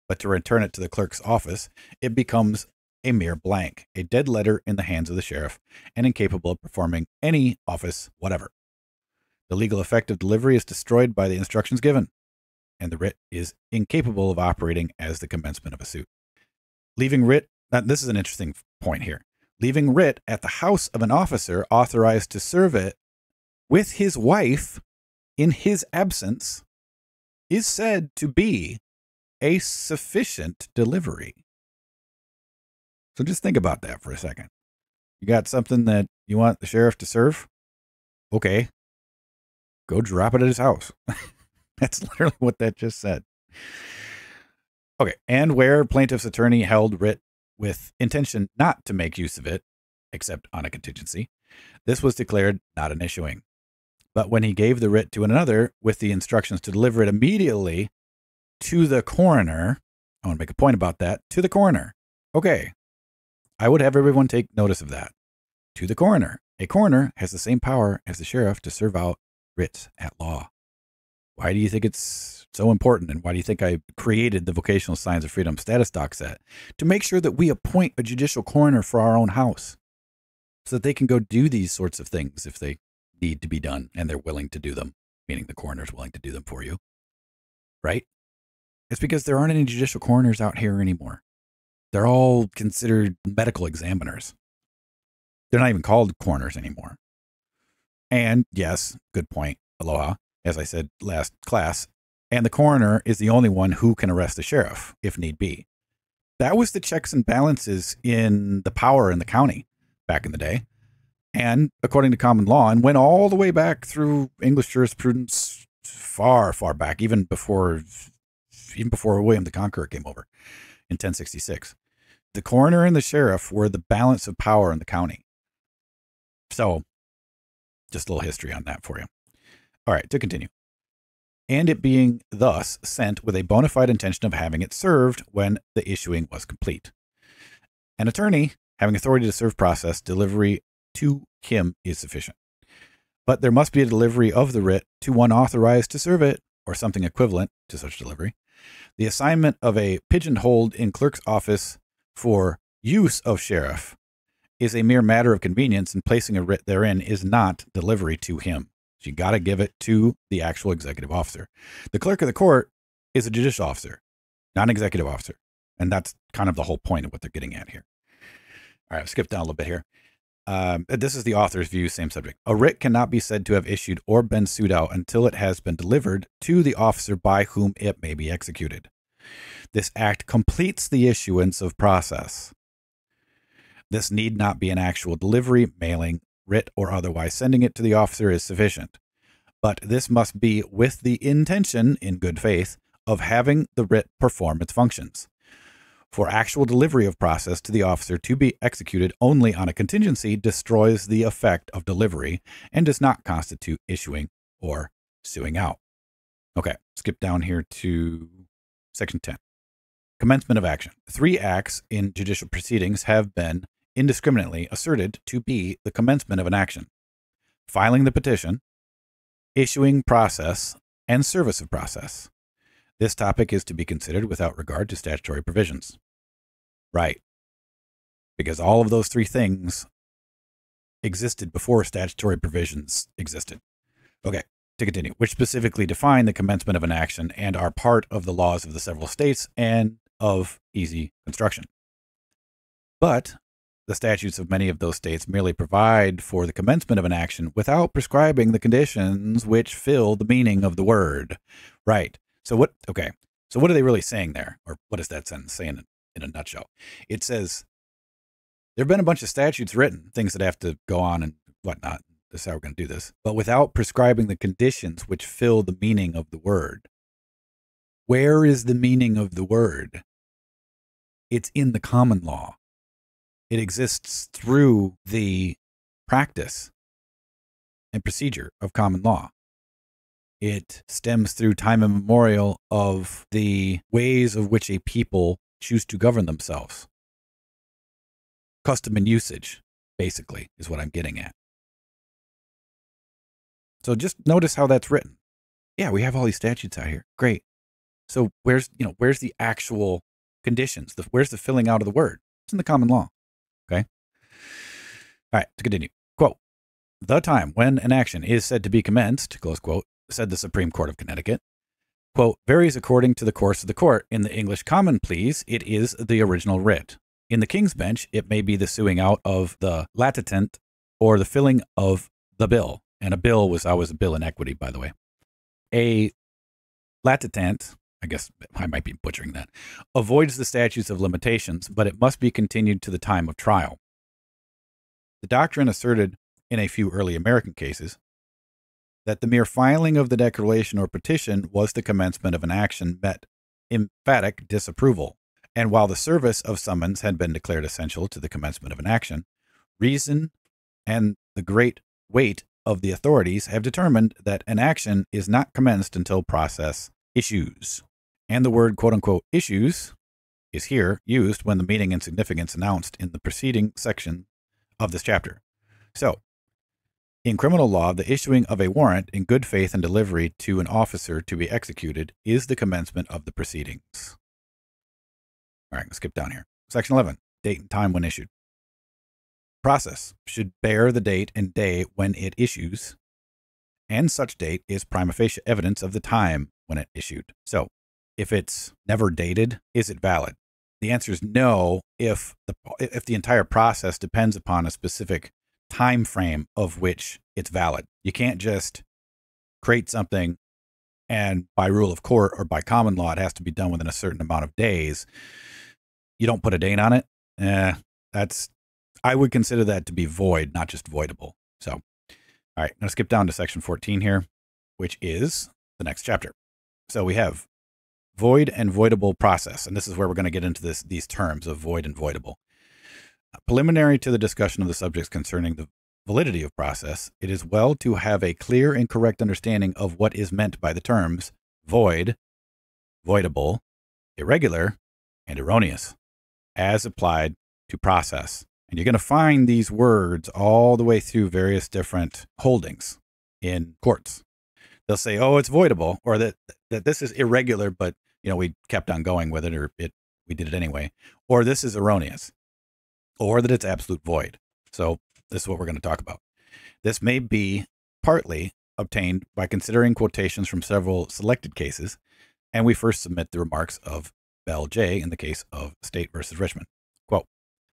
Speaker 1: but to return it to the clerk's office, it becomes a mere blank, a dead letter in the hands of the sheriff, and incapable of performing any office whatever. The legal effect of delivery is destroyed by the instructions given, and the writ is incapable of operating as the commencement of a suit. Leaving writ, now, this is an interesting point here. Leaving writ at the house of an officer authorized to serve it with his wife in his absence is said to be a sufficient delivery. So just think about that for a second. You got something that you want the sheriff to serve? Okay, go drop it at his house. (laughs) That's literally what that just said. Okay, and where plaintiff's attorney held writ with intention not to make use of it, except on a contingency, this was declared not an issuing. But when he gave the writ to another with the instructions to deliver it immediately to the coroner, I want to make a point about that, to the coroner. Okay, I would have everyone take notice of that. To the coroner. A coroner has the same power as the sheriff to serve out writs at law. Why do you think it's so important? And why do you think I created the Vocational Science of Freedom status doc set? To make sure that we appoint a judicial coroner for our own house so that they can go do these sorts of things if they need to be done and they're willing to do them, meaning the coroner's willing to do them for you, right? It's because there aren't any judicial coroners out here anymore. They're all considered medical examiners. They're not even called coroners anymore. And yes, good point, Aloha, as I said last class. And the coroner is the only one who can arrest the sheriff if need be. That was the checks and balances in the power in the county back in the day. And according to common law, and went all the way back through English jurisprudence far, far back, even before even before William the Conqueror came over in 1066. The coroner and the sheriff were the balance of power in the county. So just a little history on that for you. All right, to continue. And it being thus sent with a bona fide intention of having it served when the issuing was complete. An attorney having authority to serve process delivery to him is sufficient. But there must be a delivery of the writ to one authorized to serve it, or something equivalent to such delivery. The assignment of a pigeonholed in clerk's office for use of sheriff is a mere matter of convenience, and placing a writ therein is not delivery to him. So you got to give it to the actual executive officer. The clerk of the court is a judicial officer, not an executive officer. And that's kind of the whole point of what they're getting at here. All right, down a little bit here. Um, this is the author's view, same subject. A writ cannot be said to have issued or been sued out until it has been delivered to the officer by whom it may be executed. This act completes the issuance of process. This need not be an actual delivery, mailing, writ, or otherwise. Sending it to the officer is sufficient. But this must be with the intention, in good faith, of having the writ perform its functions. For actual delivery of process to the officer to be executed only on a contingency destroys the effect of delivery and does not constitute issuing or suing out. Okay, skip down here to section 10. Commencement of action. Three acts in judicial proceedings have been indiscriminately asserted to be the commencement of an action, filing the petition, issuing process, and service of process. This topic is to be considered without regard to statutory provisions. Right. Because all of those three things existed before statutory provisions existed. Okay, to continue, which specifically define the commencement of an action and are part of the laws of the several states and of easy construction. But the statutes of many of those states merely provide for the commencement of an action without prescribing the conditions which fill the meaning of the word. Right. So what okay. So what are they really saying there? Or what is that sentence saying in a nutshell? It says there have been a bunch of statutes written, things that have to go on and whatnot. This is how we're going to do this, but without prescribing the conditions which fill the meaning of the word. Where is the meaning of the word? It's in the common law. It exists through the practice and procedure of common law. It stems through time immemorial of the ways of which a people choose to govern themselves. Custom and usage, basically, is what I'm getting at. So just notice how that's written. Yeah, we have all these statutes out here. Great. So where's, you know, where's the actual conditions? The, where's the filling out of the word? It's in the common law. Okay. All right, to continue. Quote The time when an action is said to be commenced, close quote, said the Supreme Court of Connecticut, quote, varies according to the course of the court. In the English common pleas, it is the original writ. In the King's Bench, it may be the suing out of the latitent or the filling of the bill. And a bill was always a bill in equity, by the way. A latitant I guess I might be butchering that, avoids the statutes of limitations, but it must be continued to the time of trial. The doctrine asserted in a few early American cases that the mere filing of the declaration or petition was the commencement of an action met emphatic disapproval. And while the service of summons had been declared essential to the commencement of an action, reason and the great weight of the authorities have determined that an action is not commenced until process issues and the word quote unquote issues is here used when the meaning and significance announced in the preceding section of this chapter. So, in criminal law, the issuing of a warrant in good faith and delivery to an officer to be executed is the commencement of the proceedings. All right, let's skip down here. Section 11 Date and time when issued. Process should bear the date and day when it issues, and such date is prima facie evidence of the time when it issued. So, if it's never dated, is it valid? The answer is no if the if the entire process depends upon a specific time frame of which it's valid. You can't just create something and by rule of court or by common law it has to be done within a certain amount of days. You don't put a date on it. Eh, that's I would consider that to be void, not just voidable. So, all right, I'm going to skip down to section 14 here, which is the next chapter. So we have void and voidable process. And this is where we're going to get into this, these terms of void and voidable. Preliminary to the discussion of the subjects concerning the validity of process, it is well to have a clear and correct understanding of what is meant by the terms void, voidable, irregular, and erroneous as applied to process. And you're going to find these words all the way through various different holdings in courts. They'll say, oh, it's voidable, or that, that this is irregular, but you know, we kept on going with it or it we did it anyway. Or this is erroneous. Or that it's absolute void. So this is what we're going to talk about. This may be partly obtained by considering quotations from several selected cases, and we first submit the remarks of Bell J in the case of State versus Richmond. Quote,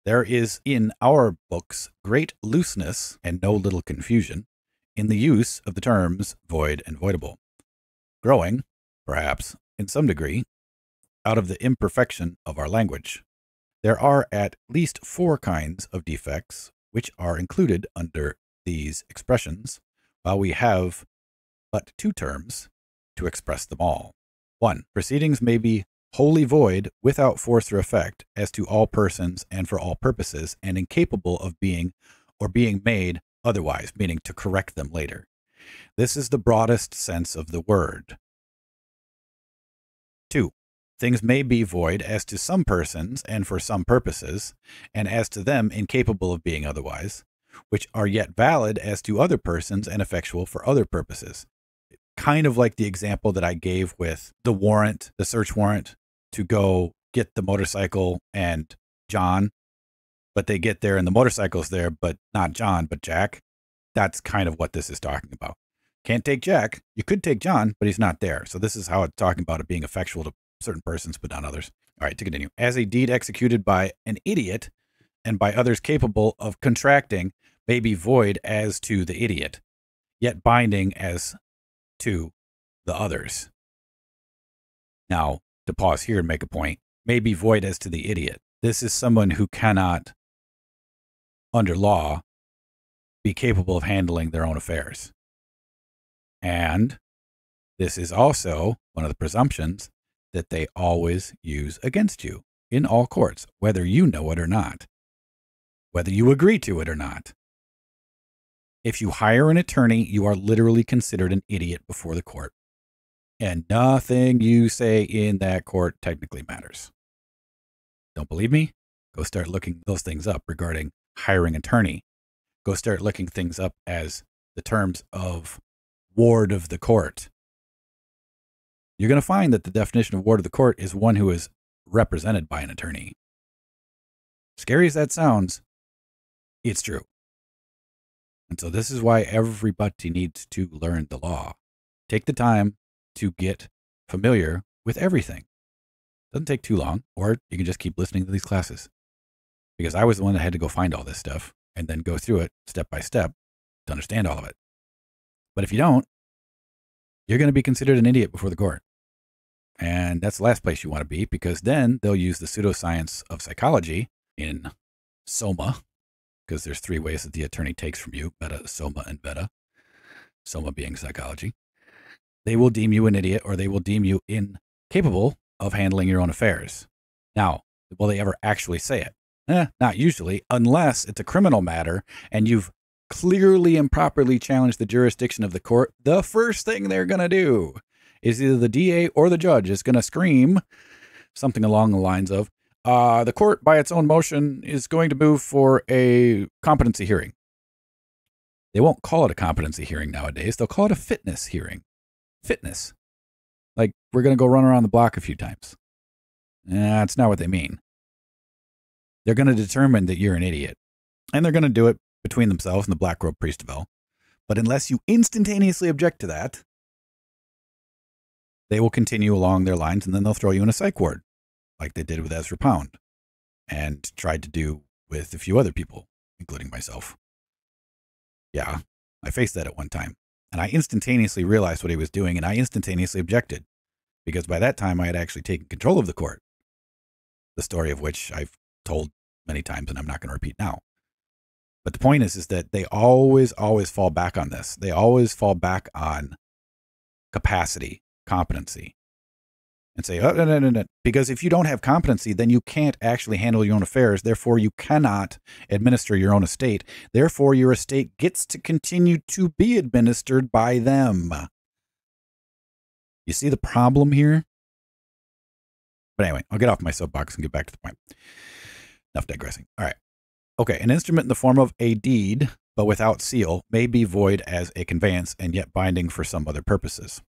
Speaker 1: there is in our books great looseness and no little confusion in the use of the terms void and voidable, growing, perhaps, in some degree, out of the imperfection of our language. There are at least four kinds of defects which are included under these expressions, while we have but two terms to express them all. 1. Proceedings may be wholly void without force or effect as to all persons and for all purposes, and incapable of being or being made otherwise, meaning to correct them later. This is the broadest sense of the word. 2. Things may be void as to some persons and for some purposes, and as to them incapable of being otherwise, which are yet valid as to other persons and effectual for other purposes. Kind of like the example that I gave with the warrant, the search warrant to go get the motorcycle and John, but they get there and the motorcycle's there, but not John, but Jack. That's kind of what this is talking about. Can't take Jack. You could take John, but he's not there. So this is how it's talking about it being effectual to certain persons, but not others. All right, to continue. As a deed executed by an idiot and by others capable of contracting may be void as to the idiot, yet binding as to the others. Now, to pause here and make a point, may be void as to the idiot. This is someone who cannot, under law, be capable of handling their own affairs. And this is also one of the presumptions that they always use against you in all courts, whether you know it or not, whether you agree to it or not. If you hire an attorney, you are literally considered an idiot before the court. And nothing you say in that court technically matters. Don't believe me? Go start looking those things up regarding hiring attorney. Go start looking things up as the terms of ward of the court, you're going to find that the definition of ward of the court is one who is represented by an attorney. Scary as that sounds, it's true. And so this is why everybody needs to learn the law. Take the time to get familiar with everything. Doesn't take too long, or you can just keep listening to these classes. Because I was the one that had to go find all this stuff and then go through it step by step to understand all of it. But if you don't, you're going to be considered an idiot before the court. And that's the last place you want to be because then they'll use the pseudoscience of psychology in soma, because there's three ways that the attorney takes from you beta, soma, and beta. soma being psychology. They will deem you an idiot or they will deem you incapable of handling your own affairs. Now, will they ever actually say it? Eh, not usually, unless it's a criminal matter and you've clearly and properly challenge the jurisdiction of the court, the first thing they're going to do is either the DA or the judge is going to scream something along the lines of, uh, the court, by its own motion, is going to move for a competency hearing. They won't call it a competency hearing nowadays. They'll call it a fitness hearing. Fitness. Like, we're going to go run around the block a few times. That's not what they mean. They're going to determine that you're an idiot. And they're going to do it between themselves and the Black Robe Priest of El. But unless you instantaneously object to that, they will continue along their lines and then they'll throw you in a psych ward, like they did with Ezra Pound and tried to do with a few other people, including myself. Yeah, I faced that at one time, and I instantaneously realized what he was doing and I instantaneously objected, because by that time I had actually taken control of the court, the story of which I've told many times and I'm not going to repeat now. But the point is, is that they always, always fall back on this. They always fall back on capacity, competency, and say, oh, no, no, no, no. Because if you don't have competency, then you can't actually handle your own affairs. Therefore, you cannot administer your own estate. Therefore, your estate gets to continue to be administered by them. You see the problem here? But anyway, I'll get off my soapbox and get back to the point. Enough digressing. All right. Okay, an instrument in the form of a deed, but without seal, may be void as a conveyance and yet binding for some other purposes.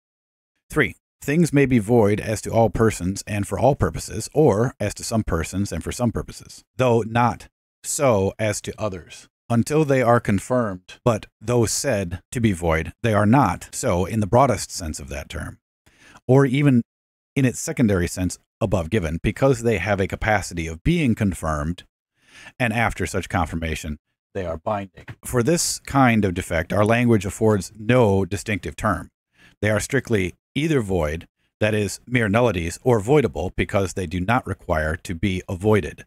Speaker 1: 3. Things may be void as to all persons and for all purposes, or as to some persons and for some purposes, though not so as to others. Until they are confirmed, but though said to be void, they are not so in the broadest sense of that term, or even in its secondary sense above given, because they have a capacity of being confirmed and after such confirmation, they are binding. For this kind of defect, our language affords no distinctive term. They are strictly either void, that is, mere nullities, or voidable because they do not require to be avoided.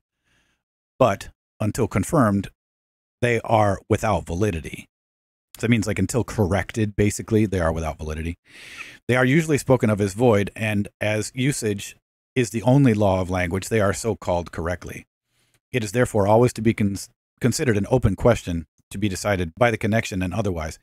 Speaker 1: But until confirmed, they are without validity. So that means like until corrected, basically, they are without validity. They are usually spoken of as void, and as usage is the only law of language, they are so called correctly. It is therefore always to be cons- considered an open question to be decided by the connection and otherwise.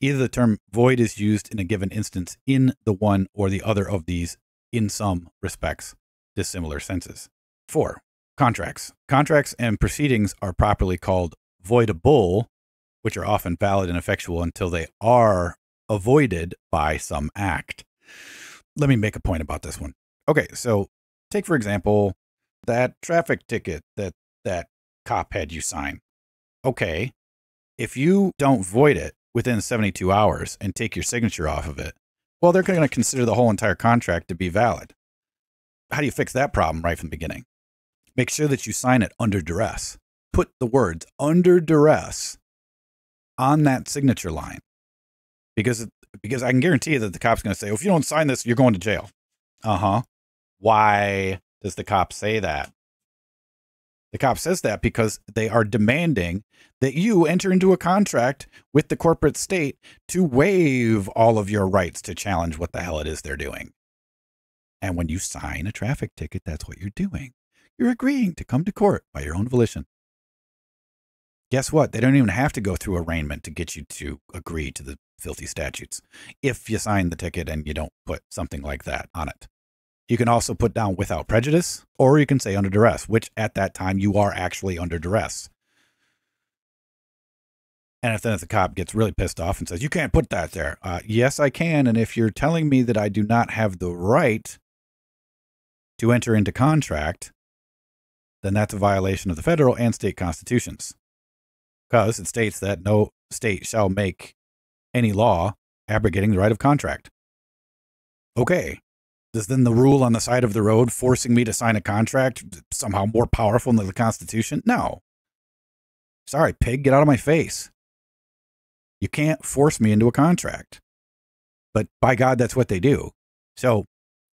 Speaker 1: Either the term void is used in a given instance in the one or the other of these, in some respects, dissimilar senses. Four, contracts. Contracts and proceedings are properly called voidable, which are often valid and effectual until they are avoided by some act. Let me make a point about this one. Okay, so take for example that traffic ticket that that cop had you sign. Okay. If you don't void it within 72 hours and take your signature off of it, well, they're going to consider the whole entire contract to be valid. How do you fix that problem right from the beginning? Make sure that you sign it under duress. Put the words under duress on that signature line because because I can guarantee you that the cop's going to say, well, if you don't sign this, you're going to jail. Uh huh. Why does the cop say that? The cop says that because they are demanding that you enter into a contract with the corporate state to waive all of your rights to challenge what the hell it is they're doing. And when you sign a traffic ticket, that's what you're doing. You're agreeing to come to court by your own volition. Guess what? They don't even have to go through arraignment to get you to agree to the filthy statutes if you sign the ticket and you don't put something like that on it. You can also put down without prejudice, or you can say under duress, which at that time you are actually under duress. And if then if the cop gets really pissed off and says, "You can't put that there," uh, yes, I can. And if you're telling me that I do not have the right to enter into contract, then that's a violation of the federal and state constitutions, because it states that no state shall make any law abrogating the right of contract. Okay, is then the rule on the side of the road forcing me to sign a contract somehow more powerful than the Constitution? No. Sorry, pig, get out of my face. You can't force me into a contract. But by God, that's what they do. So if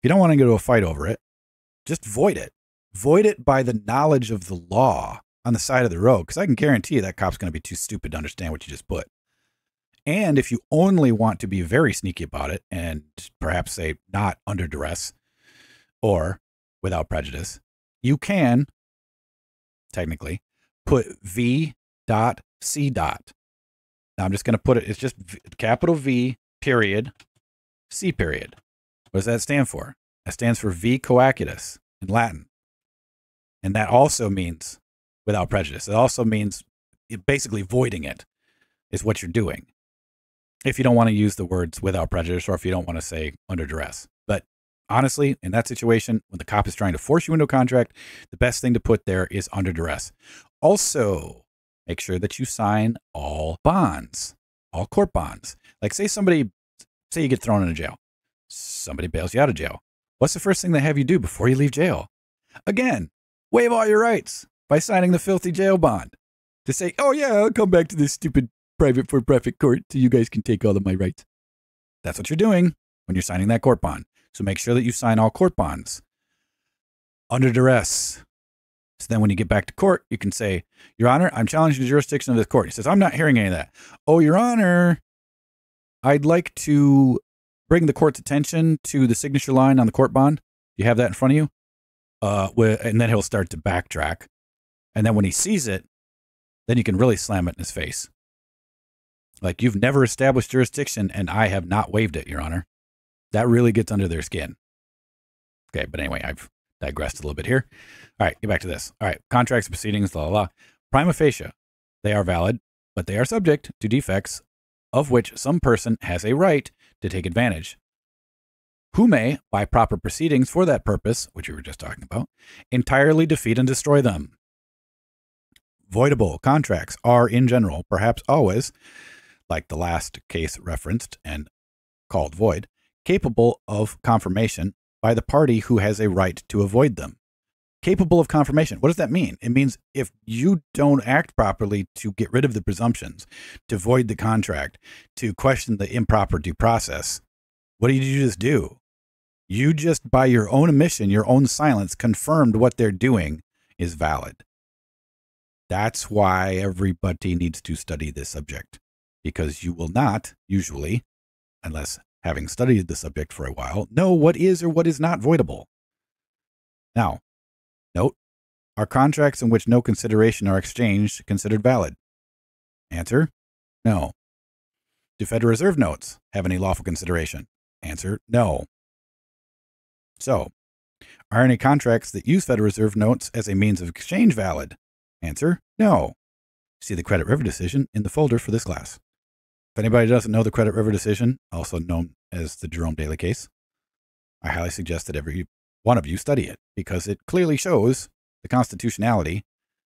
Speaker 1: you don't want to go to a fight over it, just void it. Void it by the knowledge of the law on the side of the road, because I can guarantee you that cop's going to be too stupid to understand what you just put. And if you only want to be very sneaky about it and perhaps say not under duress or without prejudice, you can technically put V dot C dot. Now I'm just going to put it, it's just v, capital V period C period. What does that stand for? That stands for V coacutus in Latin. And that also means without prejudice. It also means basically voiding it is what you're doing if you don't want to use the words without prejudice or if you don't want to say under duress. But honestly, in that situation, when the cop is trying to force you into a contract, the best thing to put there is under duress. Also, make sure that you sign all bonds, all court bonds. Like, say somebody, say you get thrown into jail, somebody bails you out of jail. What's the first thing they have you do before you leave jail? Again, waive all your rights by signing the filthy jail bond to say, oh, yeah, I'll come back to this stupid private for profit court so you guys can take all of my rights. That's what you're doing when you're signing that court bond. So make sure that you sign all court bonds under duress. So then when you get back to court, you can say, Your Honor, I'm challenging the jurisdiction of this court. He says, I'm not hearing any of that. Oh, Your Honor, I'd like to bring the court's attention to the signature line on the court bond. You have that in front of you? Uh, and then he'll start to backtrack. And then when he sees it, then you can really slam it in his face. Like you've never established jurisdiction and I have not waived it, Your Honor. That really gets under their skin. Okay, but anyway, I've digressed a little bit here. All right, get back to this. All right, contracts, proceedings, la la la. Prima facie, they are valid, but they are subject to defects of which some person has a right to take advantage, who may, by proper proceedings for that purpose, which we were just talking about, entirely defeat and destroy them. Voidable contracts are, in general, perhaps always, like the last case referenced and called void, capable of confirmation by the party who has a right to avoid them. Capable of confirmation. What does that mean? It means if you don't act properly to get rid of the presumptions, to void the contract, to question the improper due process, what did you just do? You just, by your own omission, your own silence, confirmed what they're doing is valid. That's why everybody needs to study this subject because you will not, usually, unless having studied the subject for a while, know what is or what is not voidable. Now, note, are contracts in which no consideration are exchanged considered valid? Answer, no. Do Federal Reserve notes have any lawful consideration? Answer, no. So, are any contracts that use Federal Reserve notes as a means of exchange valid? Answer, no. See the credit river decision in the folder for this class. If anybody doesn't know the Credit River decision, also known as the Jerome Daily case, I highly suggest that every one of you study it because it clearly shows the constitutionality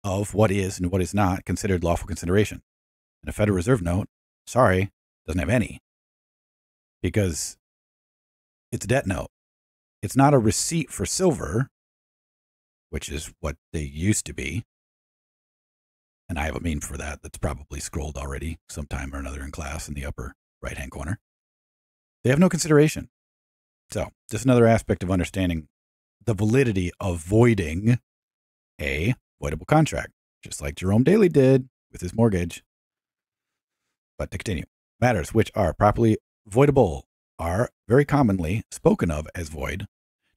Speaker 1: of what is and what is not considered lawful consideration. And a Federal Reserve note, sorry, doesn't have any because it's a debt note. It's not a receipt for silver, which is what they used to be and I have a meme for that that's probably scrolled already sometime or another in class in the upper right hand corner. They have no consideration. So, just another aspect of understanding the validity of voiding a voidable contract, just like Jerome Daly did with his mortgage. But to continue, matters which are properly voidable are very commonly spoken of as void.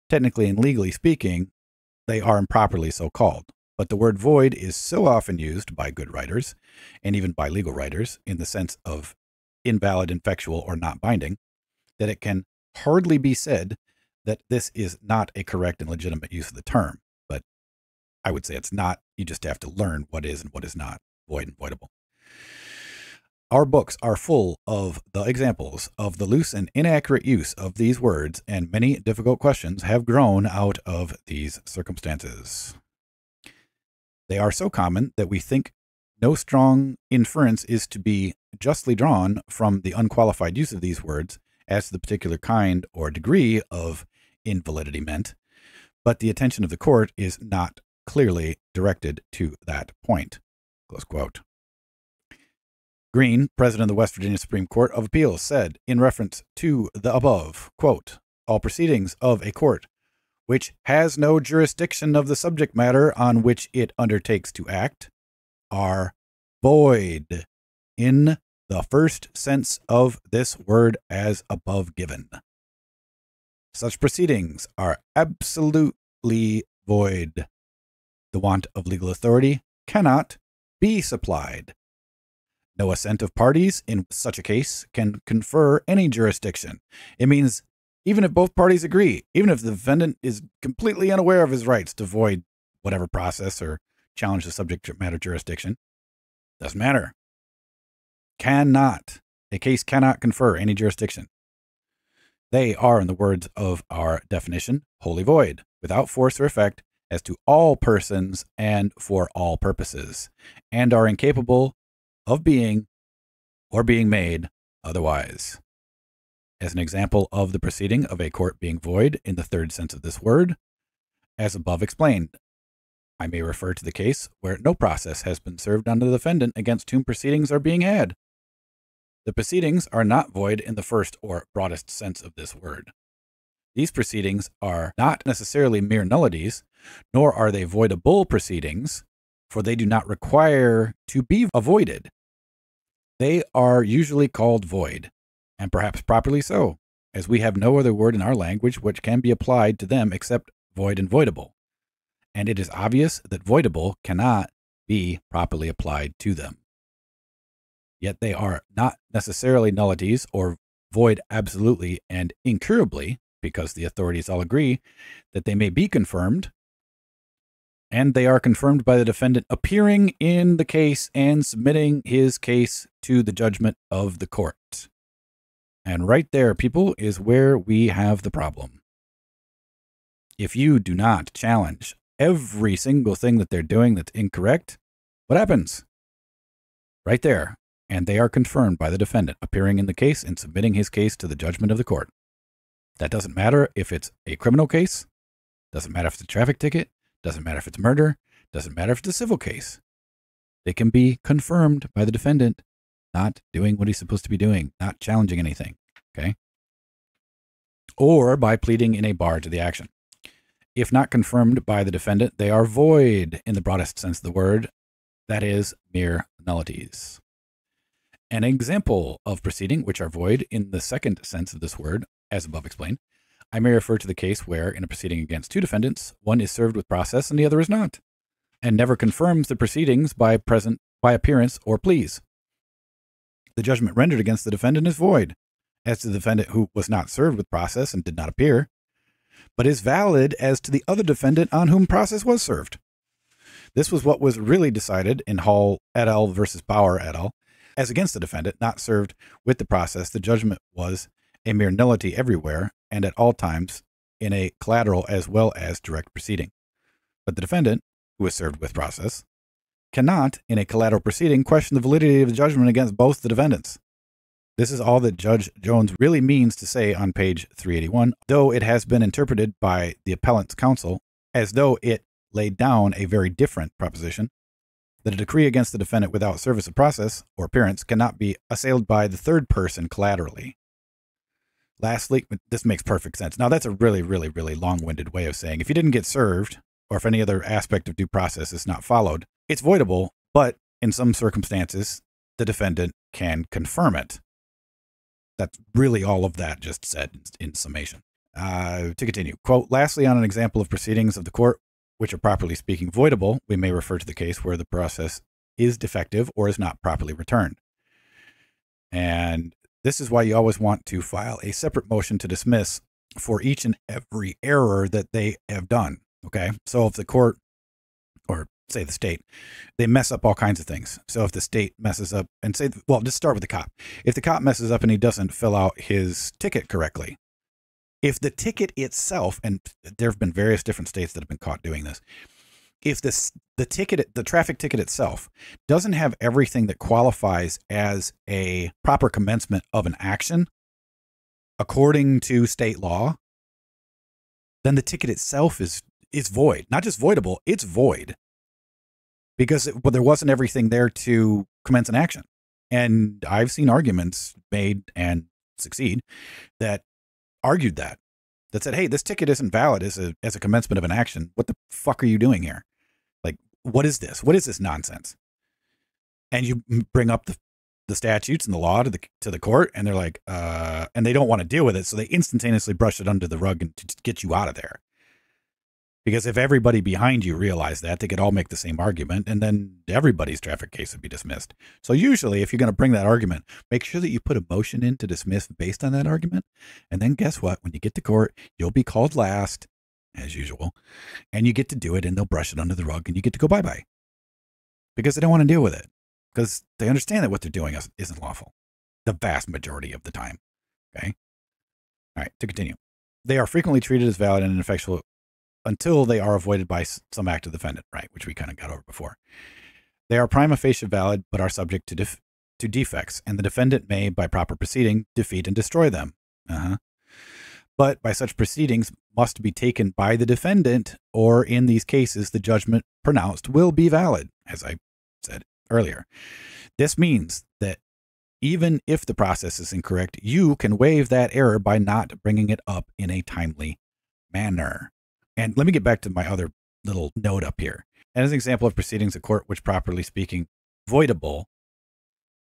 Speaker 1: Technically and legally speaking, they are improperly so called. But the word void is so often used by good writers and even by legal writers in the sense of invalid, ineffectual, or not binding that it can hardly be said that this is not a correct and legitimate use of the term. But I would say it's not. You just have to learn what is and what is not void and voidable. Our books are full of the examples of the loose and inaccurate use of these words, and many difficult questions have grown out of these circumstances. They are so common that we think no strong inference is to be justly drawn from the unqualified use of these words as to the particular kind or degree of invalidity meant, but the attention of the court is not clearly directed to that point. Close quote. Green, president of the West Virginia Supreme Court of Appeals, said in reference to the above, quote, all proceedings of a court which has no jurisdiction of the subject matter on which it undertakes to act, are void in the first sense of this word as above given. Such proceedings are absolutely void. The want of legal authority cannot be supplied. No assent of parties in such a case can confer any jurisdiction. It means even if both parties agree, even if the defendant is completely unaware of his rights to void whatever process or challenge the subject matter jurisdiction. Doesn't matter. Cannot. A case cannot confer any jurisdiction. They are, in the words of our definition, wholly void, without force or effect as to all persons and for all purposes, and are incapable of being or being made otherwise as an example of the proceeding of a court being void in the third sense of this word, as above explained. I may refer to the case where no process has been served on the defendant against whom proceedings are being had. The proceedings are not void in the first or broadest sense of this word. These proceedings are not necessarily mere nullities, nor are they voidable proceedings, for they do not require to be avoided. They are usually called void and perhaps properly so, as we have no other word in our language which can be applied to them except void and voidable. And it is obvious that voidable cannot be properly applied to them. Yet they are not necessarily nullities or void absolutely and incurably, because the authorities all agree that they may be confirmed, and they are confirmed by the defendant appearing in the case and submitting his case to the judgment of the court. And right there, people, is where we have the problem. If you do not challenge every single thing that they're doing that's incorrect, what happens? Right there. And they are confirmed by the defendant appearing in the case and submitting his case to the judgment of the court. That doesn't matter if it's a criminal case, doesn't matter if it's a traffic ticket, doesn't matter if it's murder, doesn't matter if it's a civil case. They can be confirmed by the defendant not doing what he's supposed to be doing, not challenging anything, okay? Or by pleading in a bar to the action. If not confirmed by the defendant, they are void in the broadest sense of the word, that is, mere nullities. An example of proceeding which are void in the second sense of this word, as above explained, I may refer to the case where, in a proceeding against two defendants, one is served with process and the other is not, and never confirms the proceedings by present by appearance or pleas the judgment rendered against the defendant is void as to the defendant who was not served with process and did not appear, but is valid as to the other defendant on whom process was served. This was what was really decided in Hall et al. versus Bauer et al. As against the defendant not served with the process, the judgment was a mere nullity everywhere and at all times in a collateral as well as direct proceeding. But the defendant, who was served with process, cannot, in a collateral proceeding, question the validity of the judgment against both the defendants. This is all that Judge Jones really means to say on page 381, though it has been interpreted by the appellant's counsel as though it laid down a very different proposition that a decree against the defendant without service of process or appearance cannot be assailed by the third person collaterally. Lastly, this makes perfect sense. Now, that's a really, really, really long winded way of saying if you didn't get served, or if any other aspect of due process is not followed, it's voidable, but in some circumstances, the defendant can confirm it. That's really all of that just said in summation. Uh, to continue, quote, lastly, on an example of proceedings of the court which are properly speaking voidable, we may refer to the case where the process is defective or is not properly returned. And this is why you always want to file a separate motion to dismiss for each and every error that they have done. Okay. So if the court or say the state, they mess up all kinds of things. So if the state messes up and say, well, just start with the cop. If the cop messes up and he doesn't fill out his ticket correctly, if the ticket itself, and there have been various different states that have been caught doing this, if this the ticket the traffic ticket itself doesn't have everything that qualifies as a proper commencement of an action according to state law then the ticket itself is is void not just voidable it's void because it, well, there wasn't everything there to commence an action. And I've seen arguments made and succeed that argued that that said, "Hey, this ticket isn't valid as a as a commencement of an action. What the fuck are you doing here? Like, what is this? What is this nonsense?" And you bring up the the statutes and the law to the to the court, and they're like, uh, and they don't want to deal with it, so they instantaneously brush it under the rug and to, to get you out of there. Because if everybody behind you realized that, they could all make the same argument, and then everybody's traffic case would be dismissed. So usually, if you're going to bring that argument, make sure that you put a motion in to dismiss based on that argument. And then guess what? When you get to court, you'll be called last, as usual, and you get to do it, and they'll brush it under the rug, and you get to go bye bye, because they don't want to deal with it, because they understand that what they're doing isn't lawful, the vast majority of the time. Okay. All right. To continue they are frequently treated as valid and ineffectual until they are avoided by some act of the defendant, right? Which we kind of got over before. They are prima facie valid, but are subject to def to defects, and the defendant may, by proper proceeding, defeat and destroy them. Uh -huh. But by such proceedings must be taken by the defendant, or in these cases, the judgment pronounced will be valid, as I said earlier. This means that even if the process is incorrect, you can waive that error by not bringing it up in a timely manner. And let me get back to my other little note up here. As an example of proceedings at court, which properly speaking, voidable,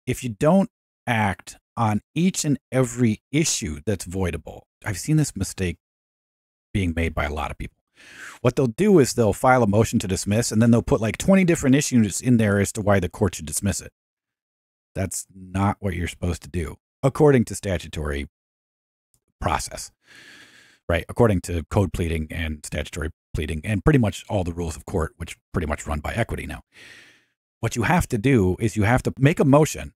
Speaker 1: if you don't act on each and every issue that's voidable, I've seen this mistake being made by a lot of people. What they'll do is they'll file a motion to dismiss, and then they'll put like 20 different issues in there as to why the court should dismiss it. That's not what you're supposed to do, according to statutory process right? According to code pleading and statutory pleading and pretty much all the rules of court, which pretty much run by equity now. What you have to do is you have to make a motion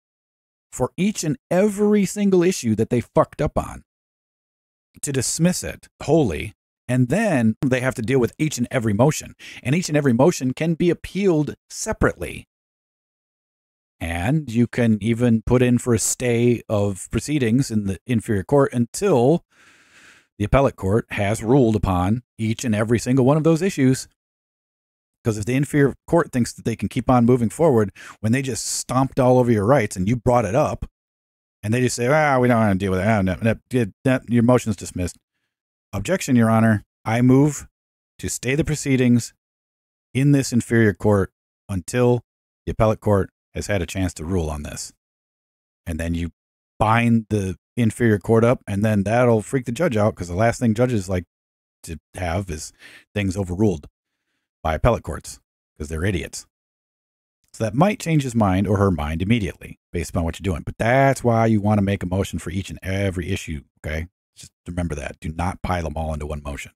Speaker 1: for each and every single issue that they fucked up on to dismiss it wholly. And then they have to deal with each and every motion. And each and every motion can be appealed separately. And you can even put in for a stay of proceedings in the inferior court until the appellate court has ruled upon each and every single one of those issues. Because if the inferior court thinks that they can keep on moving forward when they just stomped all over your rights and you brought it up, and they just say, ah, we don't want to deal with it. Oh, ah, no, no, no, your is dismissed. Objection, Your Honor. I move to stay the proceedings in this inferior court until the appellate court has had a chance to rule on this. And then you bind the inferior court up, and then that'll freak the judge out because the last thing judges like to have is things overruled by appellate courts because they're idiots. So that might change his mind or her mind immediately based upon what you're doing. But that's why you want to make a motion for each and every issue. Okay. Just remember that. Do not pile them all into one motion.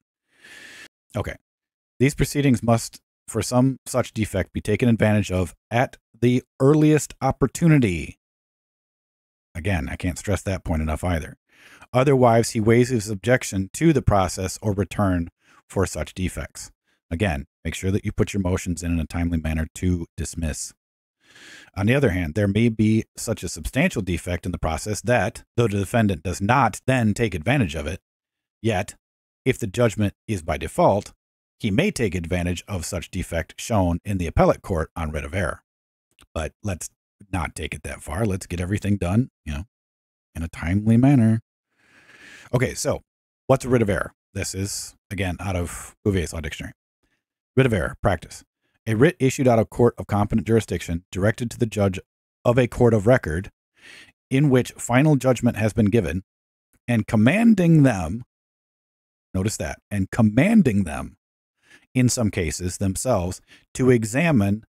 Speaker 1: Okay. These proceedings must, for some such defect, be taken advantage of at the earliest opportunity. Again, I can't stress that point enough either. Otherwise, he waives his objection to the process or return for such defects. Again, make sure that you put your motions in in a timely manner to dismiss. On the other hand, there may be such a substantial defect in the process that, though the defendant does not then take advantage of it, yet, if the judgment is by default, he may take advantage of such defect shown in the appellate court on writ of error. But let's not take it that far. Let's get everything done, you know, in a timely manner. Okay, so what's writ of error? This is, again, out of Bouvier's Law Dictionary. Writ of error, practice. A writ issued out of court of competent jurisdiction, directed to the judge of a court of record, in which final judgment has been given, and commanding them, notice that, and commanding them, in some cases themselves, to examine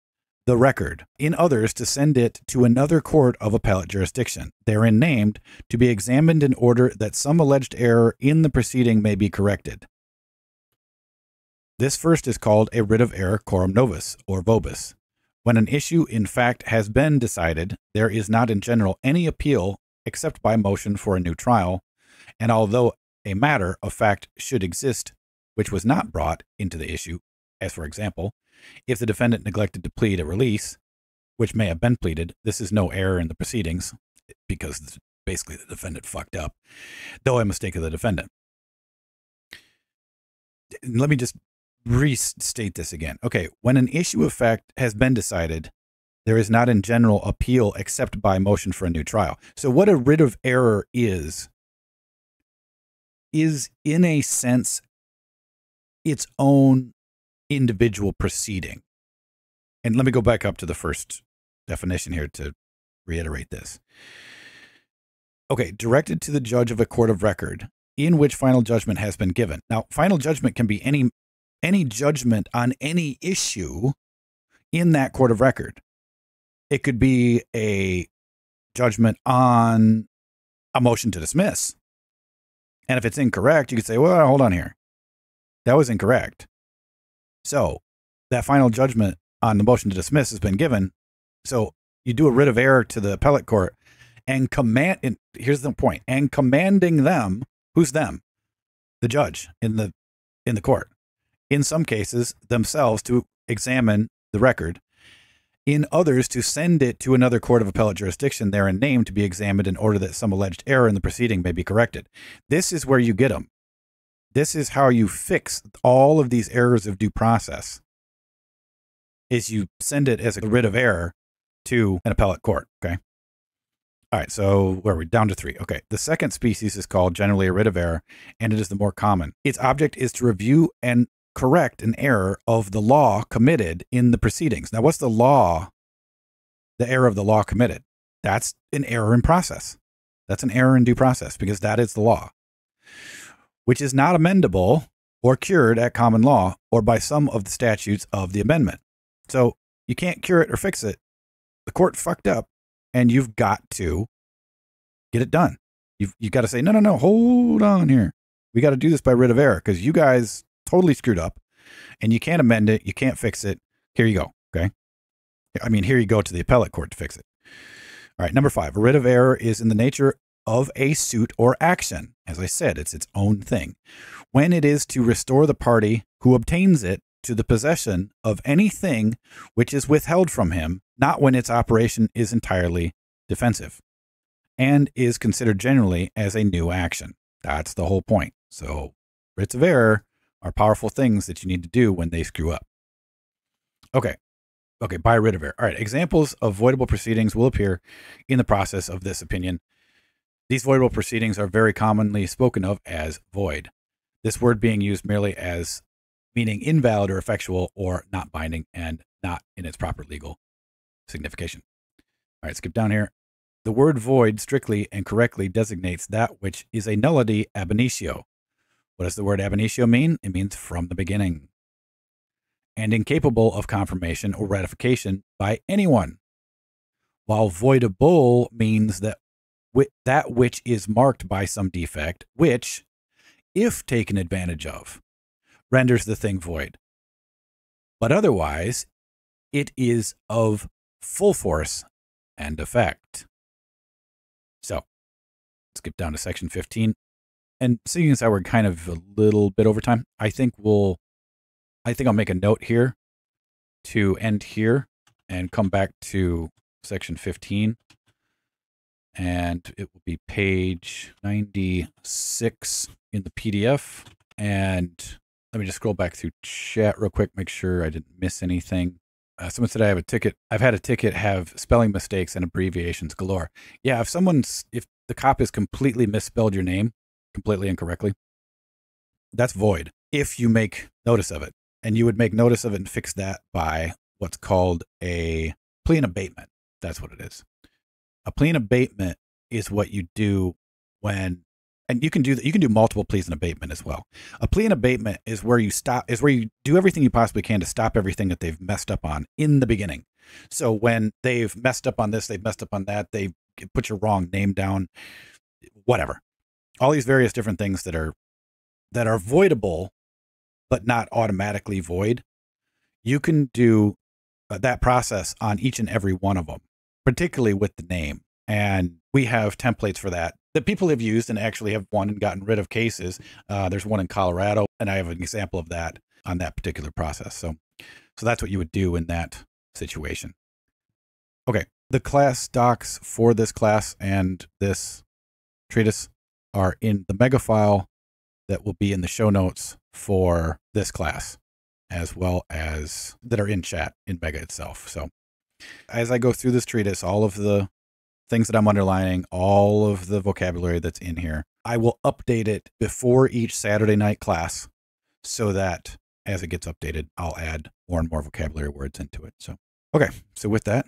Speaker 1: the record, in others to send it to another court of appellate jurisdiction, therein named, to be examined in order that some alleged error in the proceeding may be corrected. This first is called a writ of error coram novus, or vobis. When an issue in fact has been decided, there is not in general any appeal except by motion for a new trial, and although a matter of fact should exist which was not brought into the issue, as for example, if the defendant neglected to plead a release, which may have been pleaded, this is no error in the proceedings because basically the defendant fucked up, though a mistake of the defendant. Let me just restate this again. Okay, when an issue of fact has been decided, there is not in general appeal except by motion for a new trial. So, what a writ of error is, is in a sense its own individual proceeding. And let me go back up to the first definition here to reiterate this. Okay, directed to the judge of a court of record in which final judgment has been given. Now, final judgment can be any any judgment on any issue in that court of record. It could be a judgment on a motion to dismiss. And if it's incorrect, you could say, well, hold on here. That was incorrect. So that final judgment on the motion to dismiss has been given. So you do a writ of error to the appellate court and command. And here's the point: and commanding them, who's them, the judge in the in the court, in some cases themselves to examine the record, in others to send it to another court of appellate jurisdiction therein named to be examined in order that some alleged error in the proceeding may be corrected. This is where you get them. This is how you fix all of these errors of due process is you send it as a writ of error to an appellate court. Okay. All right. So where are we? Down to three. Okay. The second species is called generally a writ of error, and it is the more common. Its object is to review and correct an error of the law committed in the proceedings. Now, what's the law? The error of the law committed. That's an error in process. That's an error in due process because that is the law which is not amendable or cured at common law or by some of the statutes of the amendment. So you can't cure it or fix it. The court fucked up and you've got to get it done. You've, you've got to say, no, no, no, hold on here. We got to do this by writ of error because you guys totally screwed up and you can't amend it. You can't fix it. Here you go. Okay. I mean, here you go to the appellate court to fix it. All right. Number five, a writ of error is in the nature of a suit or action. As I said, it's its own thing. When it is to restore the party who obtains it to the possession of anything which is withheld from him, not when its operation is entirely defensive and is considered generally as a new action. That's the whole point. So, writs of error are powerful things that you need to do when they screw up. Okay. Okay, by writ of error. All right. Examples of voidable proceedings will appear in the process of this opinion. These voidable proceedings are very commonly spoken of as void, this word being used merely as meaning invalid or effectual or not binding and not in its proper legal signification. All right, skip down here. The word void strictly and correctly designates that which is a nullity ab initio. What does the word ab initio mean? It means from the beginning and incapable of confirmation or ratification by anyone. While voidable means that that which is marked by some defect, which, if taken advantage of, renders the thing void. But otherwise, it is of full force and effect. So skip down to section 15. And seeing as how we're kind of a little bit over time, I think we'll, I think I'll make a note here to end here and come back to section 15 and it will be page 96 in the PDF. And let me just scroll back through chat real quick, make sure I didn't miss anything. Uh, someone said I have a ticket. I've had a ticket have spelling mistakes and abbreviations galore. Yeah, if someone's if the cop has completely misspelled your name, completely incorrectly, that's void. If you make notice of it, and you would make notice of it and fix that by what's called a plea and abatement. That's what it is. A plea and abatement is what you do when and you can do that you can do multiple pleas and abatement as well a plea and abatement is where you stop is where you do everything you possibly can to stop everything that they've messed up on in the beginning so when they've messed up on this they've messed up on that they put your wrong name down whatever all these various different things that are that are voidable but not automatically void you can do uh, that process on each and every one of them particularly with the name. And we have templates for that that people have used and actually have won and gotten rid of cases. Uh, there's one in Colorado, and I have an example of that on that particular process. So, so that's what you would do in that situation. Okay, the class docs for this class and this treatise are in the mega file that will be in the show notes for this class, as well as that are in chat in mega itself. So as I go through this treatise, all of the things that I'm underlining, all of the vocabulary that's in here, I will update it before each Saturday night class so that as it gets updated, I'll add more and more vocabulary words into it. So, okay. So, with that,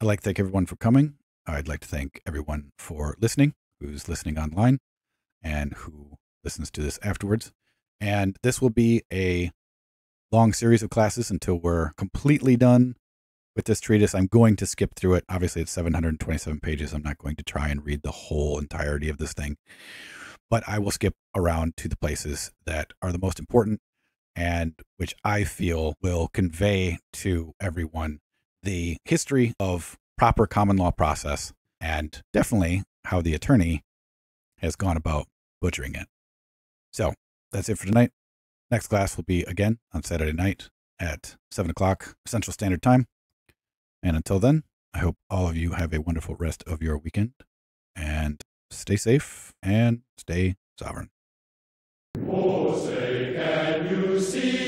Speaker 1: I'd like to thank everyone for coming. I'd like to thank everyone for listening, who's listening online and who listens to this afterwards. And this will be a long series of classes until we're completely done with this treatise. I'm going to skip through it. Obviously, it's 727 pages. I'm not going to try and read the whole entirety of this thing, but I will skip around to the places that are the most important and which I feel will convey to everyone the history of proper common law process and definitely how the attorney has gone about butchering it. So that's it for tonight. Next class will be again on Saturday night at 7 o'clock Central Standard Time. And until then, I hope all of you have a wonderful rest of your weekend and stay safe and stay sovereign. Oh, say, can you see?